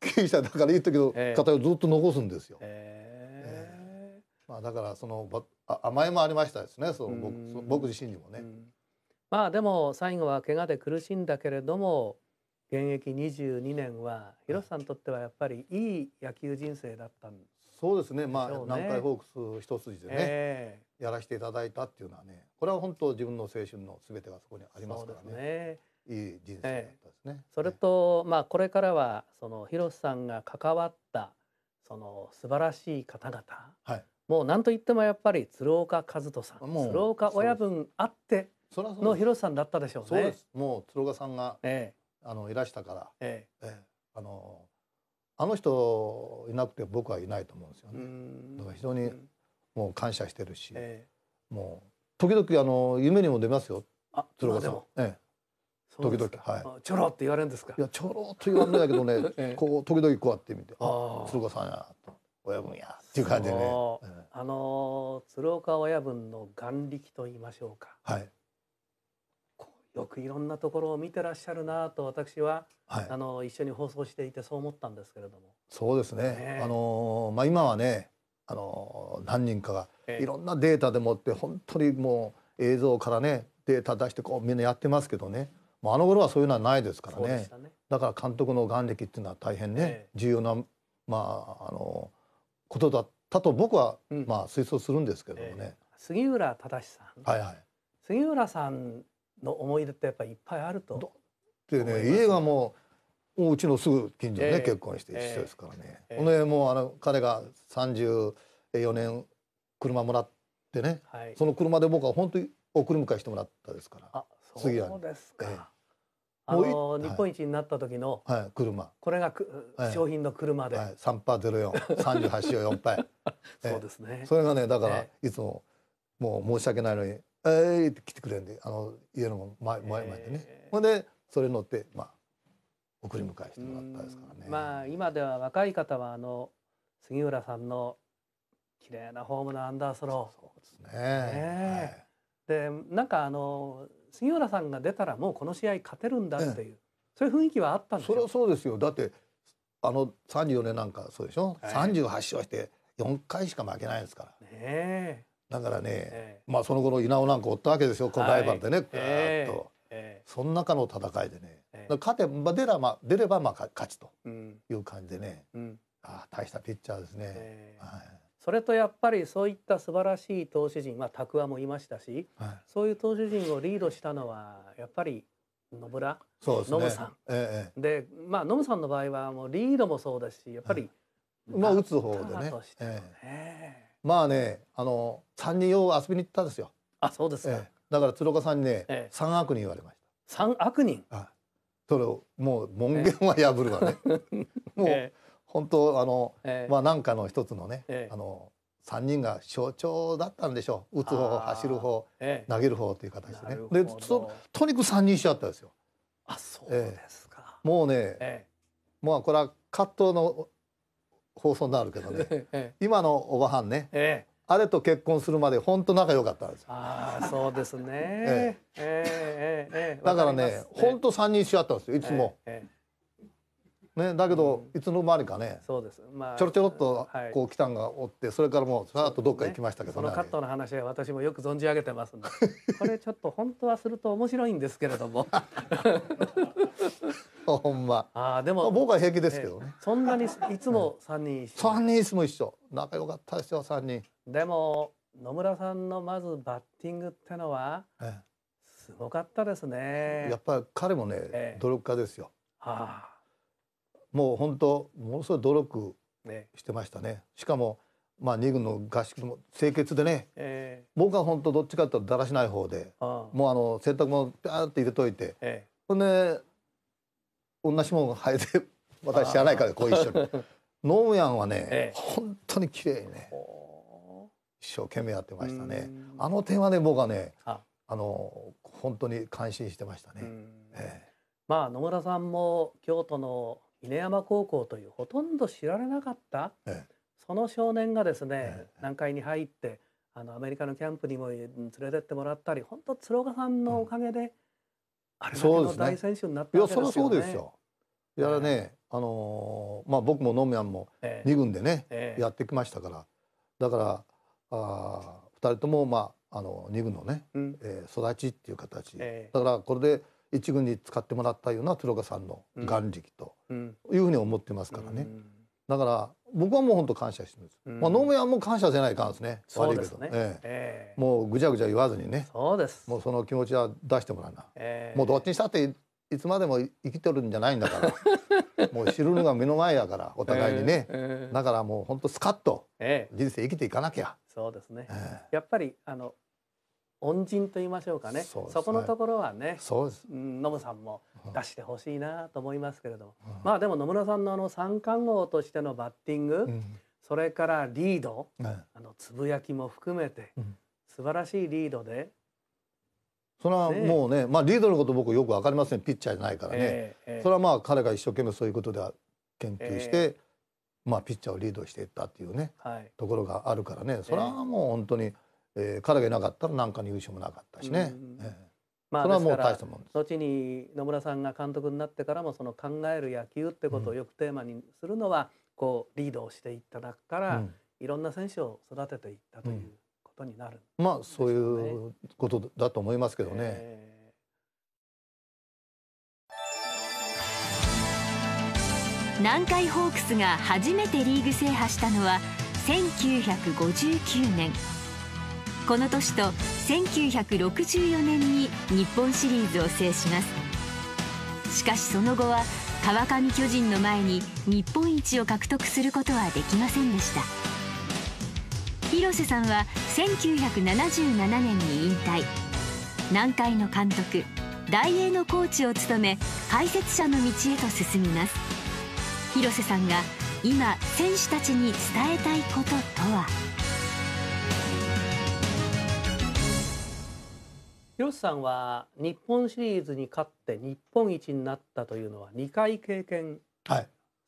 経営者だからいい時の方をずっと残すんですよ、え、えまあ、だからそのあ甘えもありましたですねその僕僕自身にもね、まあでも最後は怪我で苦しんだけれども現役22年は広瀬さんにとってはやっぱりいい野球人生だったんですそうですねまあ、南海ホークス一筋でね、えー、やらせていただいたっていうのはねこれは本当自分の青春の全てがそこにありますからね。いい人生だったですね。それと、まあこれからはその広瀬さんが関わったその素晴らしい方々、はい、もう何と言ってもやっぱり鶴岡和人さん、鶴岡親分あっての広瀬さんだったでしょうね。うもう鶴岡さんが、えあのいらしたから、えええ、あのあの人いなくて僕はいないと思うんですよね。だから非常にもう感謝してるし、えー、もう時々あの夢にも出ますよあ、鶴岡さん。ええ時々はい。ちょろって言われるんですか。いやちょろっと言わんだけどね、[laughs] ええ、こう時々こうやってみて、あ鶴岡さんや親分やっていう感じでね。あの鶴岡親分の眼力と言いましょうか。はい。よくいろんなところを見てらっしゃるなと私は、はい、あの一緒に放送していてそう思ったんですけれどもそうですね、あのまあ、今はねあの何人かがいろんなデータでもって本当にもう映像からねデータ出してこうみんなやってますけどねもうあの頃はそういうのはないですからね、ね、だから監督の眼力っていうのは大変ね、え重要な、まあ、あのことだったと僕は、うん、まあ推測するんですけどもね。え、杉浦正さん、はいはい、杉浦さんの思い出ってやっぱりいっぱいあると。ってね家がもううちのすぐ近所でね、えー、結婚して一緒ですからね。えー、ほんでもあの彼が三3四年車もらってね、はい、その車で僕は本当に送り迎えしてもらったですから。あそうですか。えーあの日本一になった時の、はい、車これがく、商品の車で、はい、3パー0438四4敗そうですね、それがねだから、いつももう申し訳ないのに「えい」って来てくれるんであの家の前前でね。ほんでそれ乗ってまあ送り迎えしてもらったですからね。まあ今では若い方はあの杉浦さんの綺麗なホームのアンダースロー。そうですね。ねでなんかあの杉浦さんが出たらもうこの試合勝てるんだっていう、えそういう雰囲気はあったんですそれはそうですよだってあの三十四年なんかそうでしょ、はい、38勝して四回しか負けないですから。ねえだからね、まあその頃稲尾なんかおったわけですよ、ライバルでねぐーと、その中の戦いでね、勝てば出れば出ればまあ勝ちという感じでね、あ大したピッチャーですね、はい、それとやっぱりそういった素晴らしい投手陣まあ拓也もいましたし、はい、そういう投手陣をリードしたのはやっぱり野村そうです、ね、ノムさん、えでまあノ村さんの場合はもうリードもそうだしやっぱり、はいまあ、打つ方でね。ええまあねあの三人を遊びに行ったんですよあそうですか、ええ、だから鶴岡さんにね、ええ、3悪人言われました三悪人あそれをもう門限は破るわね、[laughs] もう、本当あの、まあなんかの一つのね、えあの三人が象徴だったんでしょう打つ方走る方、ええ、投げる方という形でねでととにかく三人しちゃったんですよ。あそうですか、え、もうね、えまあこれは葛藤の放送になるけどね、[laughs] 今のおばはんね、ええ、あれと結婚するまで本当仲良かったんですああそうですね。[laughs] ええええええ、だからね本当三人し合ったんですよいつも。ええねだけど、いつの間にかね、そうです。まあちょろちょろっとこう来たんがおって、それからもうさーっとどっか行きましたけどね。そのカットの話は私もよく存じ上げてますんで、これちょっと本当はすると面白いんですけれども。[laughs] [laughs] ほんまあでも、僕は平気ですけどね、そんなにいつも三人一緒、3人いつも一緒仲良かったですよ3人でも野村さんのまずバッティングってのは、えすごかったですねやっぱり彼もね、努力家ですよ、はあ、もう本当ものすごい努力してましたね、しかもまあ二軍の合宿も清潔でね、えー、僕は本当どっちかっいうとだらしない方で、ああもうあの洗濯物ピャーって入れといて、えー、ほんで同じもんが生えて [laughs] 私知らないからこう一緒に。[laughs] ノームヤンはね、ええ、本当に綺麗にね一生懸命やってましたねあの点はね僕はねあの本当に感心してましたね、ええ、まあ野村さんも京都の稲山高校というほとんど知られなかった、ええ、その少年がですね、え、南海に入ってあのアメリカのキャンプにも連れてってもらったり本当鶴岡さんのおかげで、あれだけの大選手になったわけですよね。いやそりゃそうですよ。いやね、あのー、まあ僕もノミアンも2軍でね、えー、やってきましたから、だからあ2人ともまああの2軍のね、うん、えー、育ちっていう形、えー、だからこれで1軍に使ってもらったような鶴岡さんの眼力というふうに思ってますからね、うん、だから僕はもう本当感謝してます、まあ農民はもう感謝せないかんですね悪いけどね、もうぐちゃぐちゃ言わずにねそうですもうその気持ちは出してもらうな、えもうどっちにしたっていつまでも生きてるんじゃないんだから [laughs] もう知るのが目の前やからお互いにね、だからもう本当スカッと人生生きていかなきゃ、そうですね、やっぱりあの恩人と言いましょうかねそこのところはねそうです、うん、ノムさんも出してほしいなと思いますけれども、まあでも野村さんのあの三冠王としてのバッティング、それからリード、あのつぶやきも含めて、うん、素晴らしいリードでそれはもうね、ね、まあリードのこと僕よく分かりませんピッチャーじゃないからね、えーえー、それはまあ彼が一生懸命そういうことでは研究して、えー、まあピッチャーをリードしていったっていうね、はい、ところがあるからねそれはもう本当にえー、彼がいなかったら何かの優勝もなかったしね。まあ、それはもう大したもんです後に野村さんが監督になってからもその考える野球ってことをよくテーマにするのは、こうリードをしていただくから、うん、いろんな選手を育てていったということになる、ねうん、まあそういうことだと思いますけどね。えー南海ホークスが初めてリーグ制覇したのは1959年。この年と1964年に日本シリーズを制しますしかしその後は川上巨人の前に日本一を獲得することはできませんでした広瀬さんは1977年に引退南海の監督大英のコーチを務め解説者の道へと進みます広瀬さんが今選手たちに伝えたいこととは広瀬さんは日本シリーズに勝って日本一になったというのは2回経験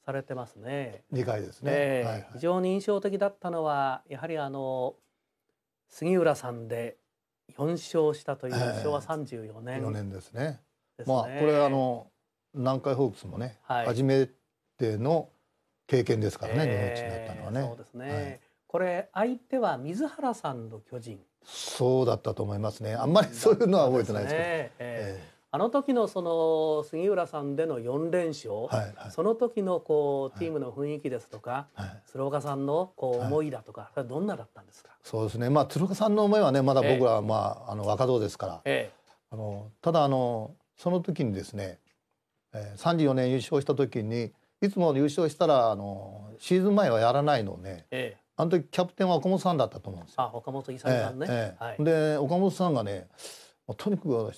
されてますね。はい、2回ですね、えーはいはい、非常に印象的だったのはやはりあの杉浦さんで4勝したという、えー、昭和34年、年ですね。ですねまあこれあの南海ホークスもね、はい、初めての経験ですからね、えー、日本一になったのはね。そうですね、はい、これ相手は水原さんの巨人。そうだったと思いますねあんまりそういうのは覚えてないですけど。ねえー、あの時のその杉浦さんでの4連勝、はいはい、その時のこうチームの雰囲気ですとか、はい、鶴岡さんのこう思いだとか、それどんなだったんですかそうですね、まあ、鶴岡さんの思いはねまだ僕らは、まあ、あの若造ですから、ええ、あのただあのその時にですね、えー、34年優勝した時にいつも優勝したらあのシーズン前はやらないのね、ええ、あの時キャプテンは岡本さんだったと思うんですよ。あ岡本さんね、ええはい、で岡本さんがねとにかく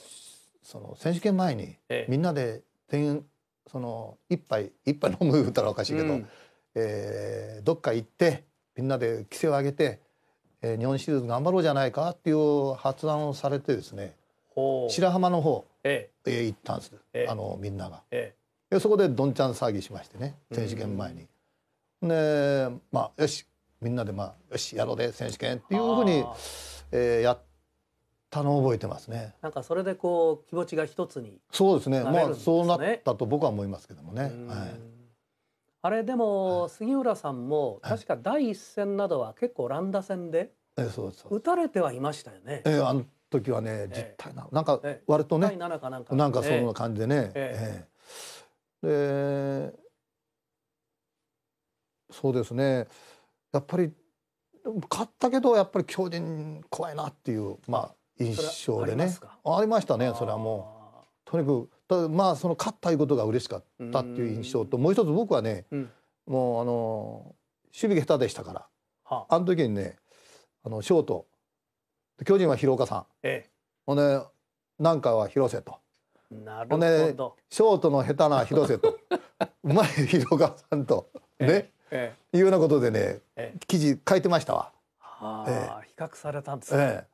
その選手権前に、え、みんなで点その一杯一杯飲む言うたらおかしいけど、うん、えー、どっか行ってみんなで規制を上げて、えー、日本シリーズ頑張ろうじゃないかっていう発案をされてですね白浜の方へ行ったんです、えあのみんなが。えでそこでどんちゃん騒ぎしましてね選手権前に。うん、でまあよしみんなでまあよしやろうで選手権っていうふうに、えー、やったのを覚えてますね。なんかそれでこう気持ちが一つに、そうですね。まあそうなったと僕は思いますけどもね。はい。あれでも杉浦さんも確か第一戦などは結構乱打戦で打たれてはいましたよね。えあの時はね実体ななんか割とねなんかなんかそんな感じでね。ええでそうですね。やっぱり勝ったけどやっぱり巨人怖いなっていうまあ印象でねありましたねそれはもう。とにかくまあその勝ったいうことが嬉しかったっていう印象ともう一つ僕はね、もうあの守備下手でしたから、はあ、あの時にねあのショート巨人は広岡さん、ほんでなかは広瀬となるほどショートの下手な広瀬と [laughs] うまい広岡さんと、ね、えいうようなことでね、記事書いてましたわ。はあ、比較されたんですね。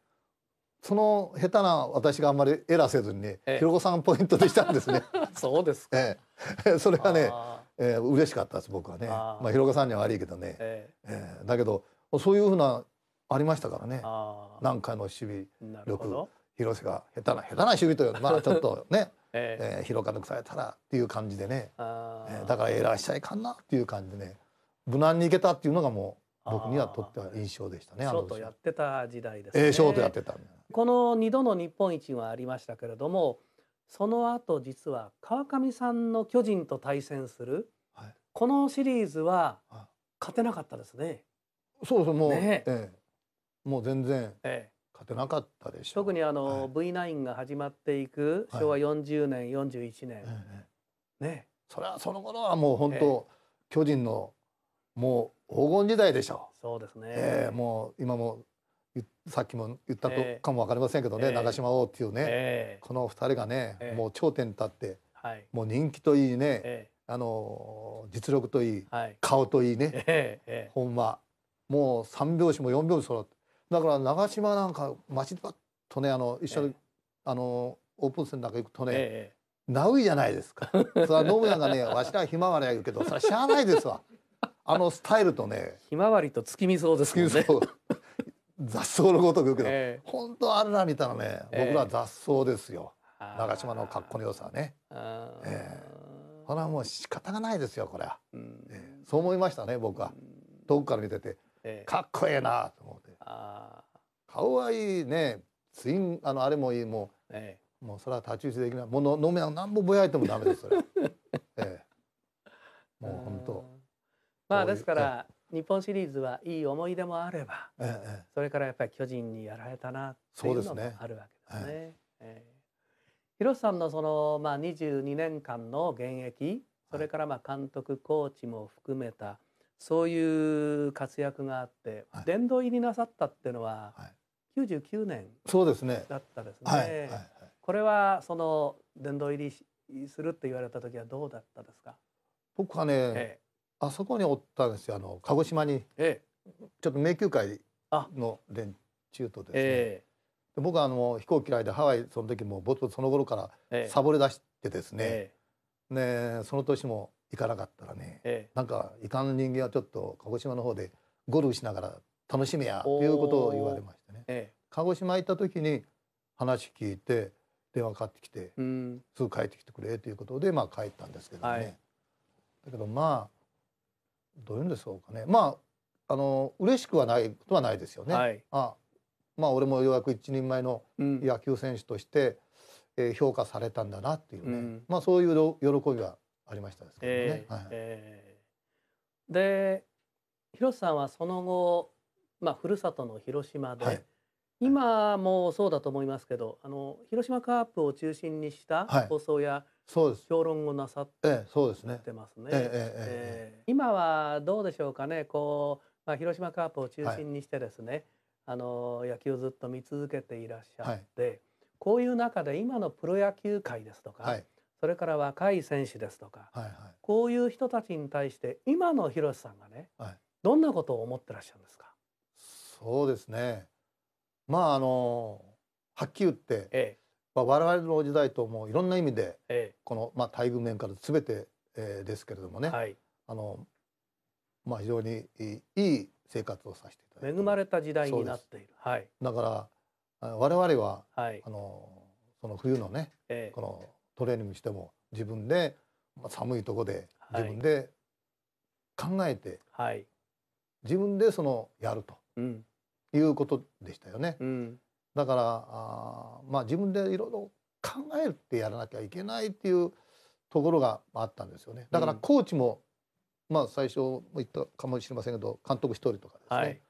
その下手な私があんまりエラーせずにね、ええ、ひろこさんポイントでしたんですね。[laughs] そうですか。ええ、[laughs] それはね、ええ、嬉しかったです僕はね。あまあひろこさんには悪いけどね。えええだけどそういうふうなありましたからね。何回の守備力、広瀬が下手な下手な守備というまあ [laughs] ちょっとね、えええー、広が抜されたらっていう感じでね。ええ、だからエラーしちゃいかんなっていう感じでね。無難にいけたっていうのがもう僕にはとっては印象でしたね。ショートやってた時代ですね。えー、ショートやってた。この2度の日本一はありましたけれども、その後実は川上さんの巨人と対戦する、はい、このシリーズは勝てなかったですね。そうそうもう、ね、ええ、もう全然勝てなかったでしょう。特にあの、はい、V9 が始まっていく昭和40年、はい、41年、ええ、ね。それはその頃はもう本当、え、巨人のもう黄金時代でしょそうですね、えー、もう今もさっきも言ったかも分かりませんけどね、えー、長島王っていうね、えー、この2人がね、えー、もう頂点に立って、はい、もう人気といいね、あの実力といい、はい、顔といいね、ほんまもう三拍子も四拍子揃ってだから長島なんか街パッとねあの一緒に、あのオープン戦なんか行くとね、ナウイじゃないですか。それはノブヤがね、わしらひまわりや言うけど、それはしゃあないですわ。あのスタイルとねひまわりと月見草ですもんね雑草のごとくけど、えー、本当あるなみたいなね僕ら雑草ですよ、えー、長島の格好の良さはね、えー、これはもう仕方がないですよこれは、うん、えー、そう思いましたね僕は遠くから見てて、えー、かっこええなと思って顔はいいねツインあのあれもいいもう、えー、もうそれは太刀打ちできないもの飲めなんぼぼやいてもダメですそれ、[laughs] えー、もう本当。まあですから日本シリーズはいい思い出もあれば、ええ、それからやっぱり巨人にやられたなっていうのもあるわけですね。すえ広瀬さんのその、まあ、22年間の現役それからまあ監督コーチも含めたそういう活躍があって、殿堂入りなさったっていうのは、はい、99年そうですねだったですね。はい、これはその殿堂入りするって言われた時はどうだったですか僕はね、ええあそこにおったんですよあの鹿児島に、ええ、ちょっと迷宮会の連中とですね、ええ、僕はあの飛行機内でハワイその時もボトその頃からサボれ出してですね、ねその年も行かなかったらね、えなんかいかん人間はちょっと鹿児島の方でゴルフしながら楽しめやということを言われましてね、鹿児島行った時に話聞いて電話かかってきて、うん、すぐ帰ってきてくれということで、まあ、帰ったんですけどね、はい、だけどまあどういうんでしょうかねまああの嬉しくはないことはないですよね。はい、あまあ俺もようやく一人前の野球選手として、うん、えー、評価されたんだなっていうね、うん、まあそういう喜びがありましたですけどね。えー、はいえー、で広瀬さんはその後、まあ、ふるさとの広島で、はい、今もそうだと思いますけどあの広島カープを中心にした放送や、はいそうです評論をなさって,、えそうですね、てますね、え今はどうでしょうかねこう、まあ、広島カープを中心にしてですね、はい、あの野球をずっと見続けていらっしゃって、はい、こういう中で今のプロ野球界ですとか、はい、それから若い選手ですとか、はいはい、こういう人たちに対して今の広瀬さんがね、はい、どんなことを思ってらっしゃるんですかそうですねまああのはっきり言って、ええ、まあ、我々の時代ともいろんな意味で、ええ、この、まあ、待遇面から全て、えー、ですけれどもね、はい、あのまあ、非常にいいい生活をさせていただいて恵まれた時代になっている、はい、だから我々は、はい、あのその冬のね、え、このトレーニングしても自分で、まあ、寒いとこで自分で考えて、はい、自分でそのやると、うん、いうことでしたよね。うんだからあまあ自分でいろいろ考えてやらなきゃいけないっていうところがあったんですよねだからコーチも、うん、まあ最初も言ったかもしれませんけど監督一人とかですね、はい、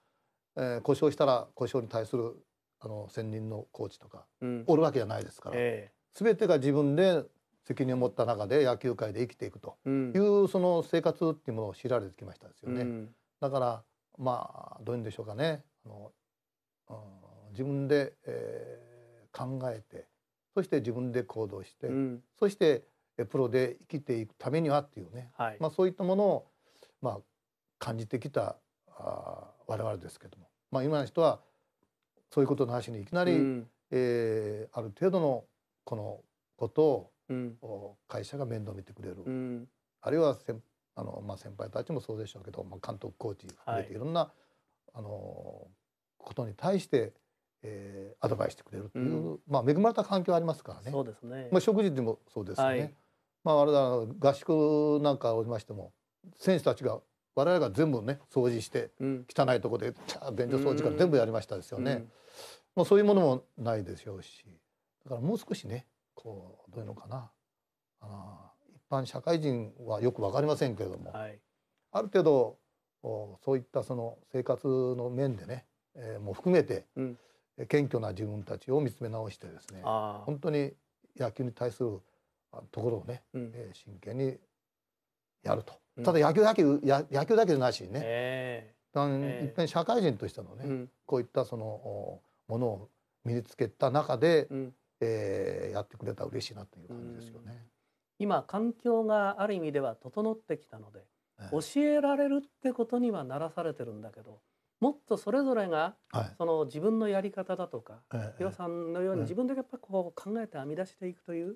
えー、故障したら故障に対するあの専任のコーチとか、うん、おるわけじゃないですから、えー、全てが自分で責任を持った中で野球界で生きていくという、うん、その生活っていうものを知られてきましたですよね、だからまあどういうんでしょうかねあの、うん自分で、えー、考えてそして自分で行動して、うん、そしてプロで生きていくためにはっていうね、はい、まあ、そういったものを、まあ、感じてきたあ我々ですけども、まあ、今の人はそういうことなしにいきなり、うん、えー、ある程度のこのことを、会社が面倒見てくれる、うん、あるいは先あの、まあ、先輩たちもそうでしょうけど、まあ、監督コーチ含めていろんな、はい、あのことに対してえー、アドバイスしてくれるという、うん、まあ、恵まれた環境ありますからねそうですね、まあ、食事でもそうですよね、はい、まあ、我々だ合宿なんかおりましても選手たちが我々が全部ね掃除して、汚いとこで便所掃除から全部やりましたですよね、うん、まあ、そういうものもないでしょうしだからもう少しねこうどういうのかなあの一般社会人はよく分かりませんけれども、はい、ある程度そういったその生活の面でね、えー、も含めて、うん謙虚な自分たちを見つめ直してですね本当に野球に対するところをね、うん、真剣にやると、うん、ただ野球だけ野球だけじゃないしね、えー、一遍社会人としてのね、うん、こういったそのものを身につけた中で、うん、えー、やってくれたら嬉しいなという感じですよね。今環境がある意味では整ってきたので、えー、教えられるってことにはならされてるんだけどもっとそれぞれが、その自分のやり方だとか、はい、さんのように自分でやっぱこう考えて編み出していくという、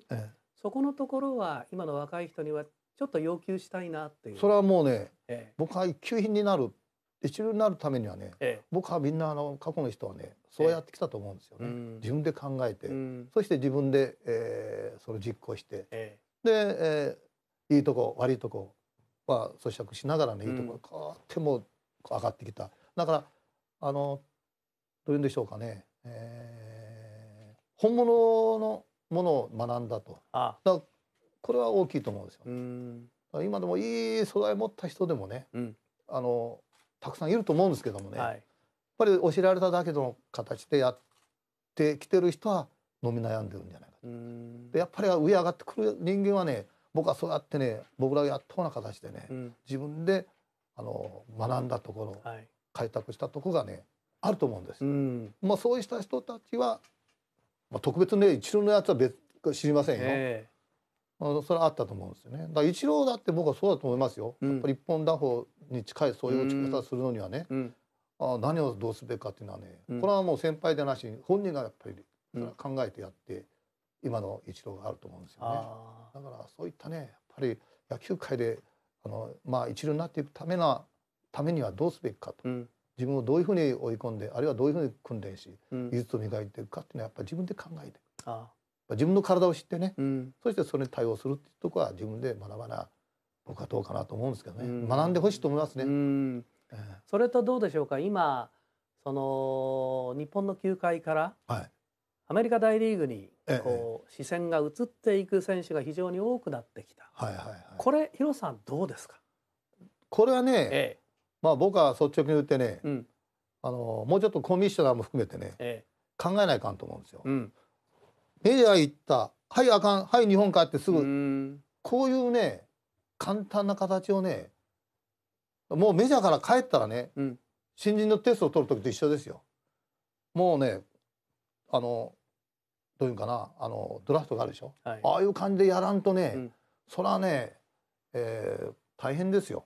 そこのところは今の若い人にはちょっと要求したいなっていうそれはもうね、ええ、僕は一級品になる一流になるためにはね、ええ、僕はみんなあの過去の人はねそうやってきたと思うんですよね、え、自分で考えて、うん、そして自分で、えー、それ実行して、で、えー、いいとこ悪いとこは咀嚼しながらねいいとここうやっても上がってきただからあのどういうんでしょうかね、えー、本物のものを学んだとあだこれは大きいと思うんですよ、今でもいい素材持った人でもね、うん、あのたくさんいると思うんですけどもね、はい、やっぱり教えられただけの形でやってきてる人は伸み悩んでるんじゃないかでやっぱり上上がってくる人間はね僕はそうやってね僕らがやったような形でね、うん、自分であの学んだところ、はい、開拓したとこがねあると思うんです。うん、まあ、そうした人たちは、まあ、特別ね一郎のやつは別知りませんよ。えー、あ、それはあったと思うんですよね。だから一郎だって僕はそうだと思いますよ。うん、やっぱり一本打法に近いそういう打ち方するのにはね、うん、あ何をどうすべきかっていうのはね、これはもう先輩でなし本人がやっぱり考えてやって、今の一郎があると思うんですよね。だからそういったねやっぱり野球界であのまあ一流になっていくためのためにはどうすべきかと、うん、自分をどういうふうに追い込んであるいはどういうふうに訓練し、うん、技術を磨いていくかっていうのはやっぱり自分で考えてあ自分の体を知ってね、うん、そしてそれに対応するっていうとこは自分で学ばな僕はどうかなと思うんですけどね、学んでほしいと思いますね、うんえそれとどうでしょうか今その日本の球界から、はい、アメリカ大リーグにこう、視線が移っていく選手が非常に多くなってきた、はいはいはい、これ広さんどうですかこれはね、ええ、まあ僕は率直に言ってね、うん、あのもうちょっとコミッショナーも含めてね、ええ、考えないかんと思うんですよ。うん、メディア行ったはいあかんはい日本帰ってすぐこういうね簡単な形をねもうメジャーから帰ったらね、うん、新人のテストを取る時と一緒ですよ。もうねあのどういうかなあのドラフトがあるでしょ、はい、ああいう感じでやらんとね、うん、それはね、えー、大変ですよ。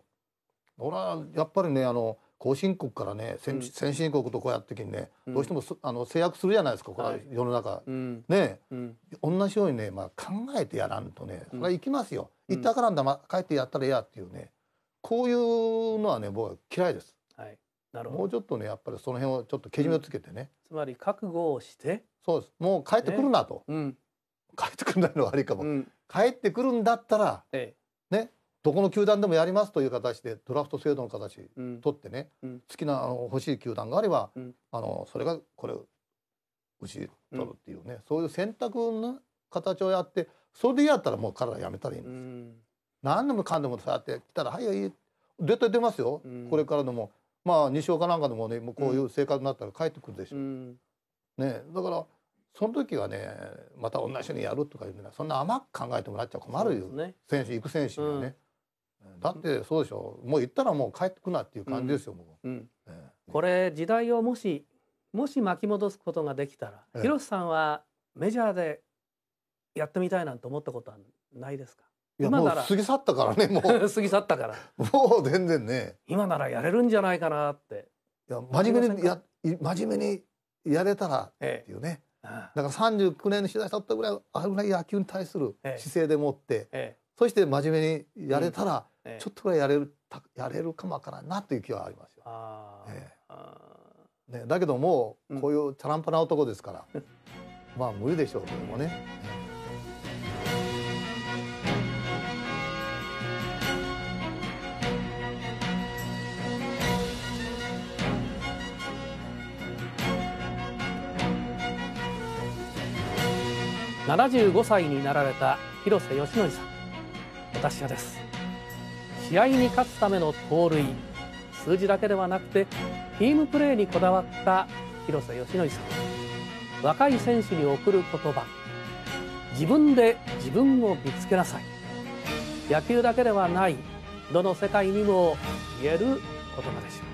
俺はやっぱりねあの後進国からね先,、進国とこうやってきにね、どうしてもあの制約するじゃないですかこれは世の中、ね、同じようにね、まあ、考えてやらんとねそれは行きますよ、行ったからんだ、ま、帰ってやったらやっていうねこういうのはね僕は嫌いです。はいなるほどもうちょっとねやっぱりその辺をちょっとけじめをつけてね、つまり覚悟をしてそうですもう帰ってくるなと、帰ってくるなのは悪いかも、帰ってくるんだったら、ねどこの球団でもやりますという形でドラフト制度の形取ってね、うん、好きなあの欲しい球団があれば、うん、あのそれがこれうち取るっていうね、そういう選択の形をやってそれでやったらもう彼らやめたらいいんです、うん、何でもかんでもそうやって来たら「はいはい絶対出ますよ、これからでもまあ西岡なんかでもねもうこういう生活になったら帰ってくるでしょう、ね、だからその時はねまた同じようにやるとかいうはそんな甘く考えてもらっちゃ困るよ、ね、選手行く選手にはね。だってそうでしょもう行ったらもう帰ってくなっていう感じですよ、うん、えー、これ時代をもしもし巻き戻すことができたら、えー、広瀬さんはメジャーでやってみたいなんて思ったことはないですかいやもう過ぎ去ったからねもう [laughs] 過ぎ去ったからもう全然ね今ならやれるんじゃないかなっていや真面目にや真面目にやれたらっていうね、ええ、だから39年の取材したったぐらいあれぐらい野球に対する姿勢でもって、え、そして真面目にやれたら、ええ、ちょっとぐらいやれるやれるかもわからんなという気はありますよ。ええね、だけどもうこういうチャランパな男ですから、まあ無理でしょうけどもね。75歳になられた広瀬義則さん私はです試合に勝つための盗塁数字だけではなくてチームプレーにこだわった広瀬義則さん若い選手に贈る言葉自分で自分を見つけなさい野球だけではないどの世界にも言える言葉でしょう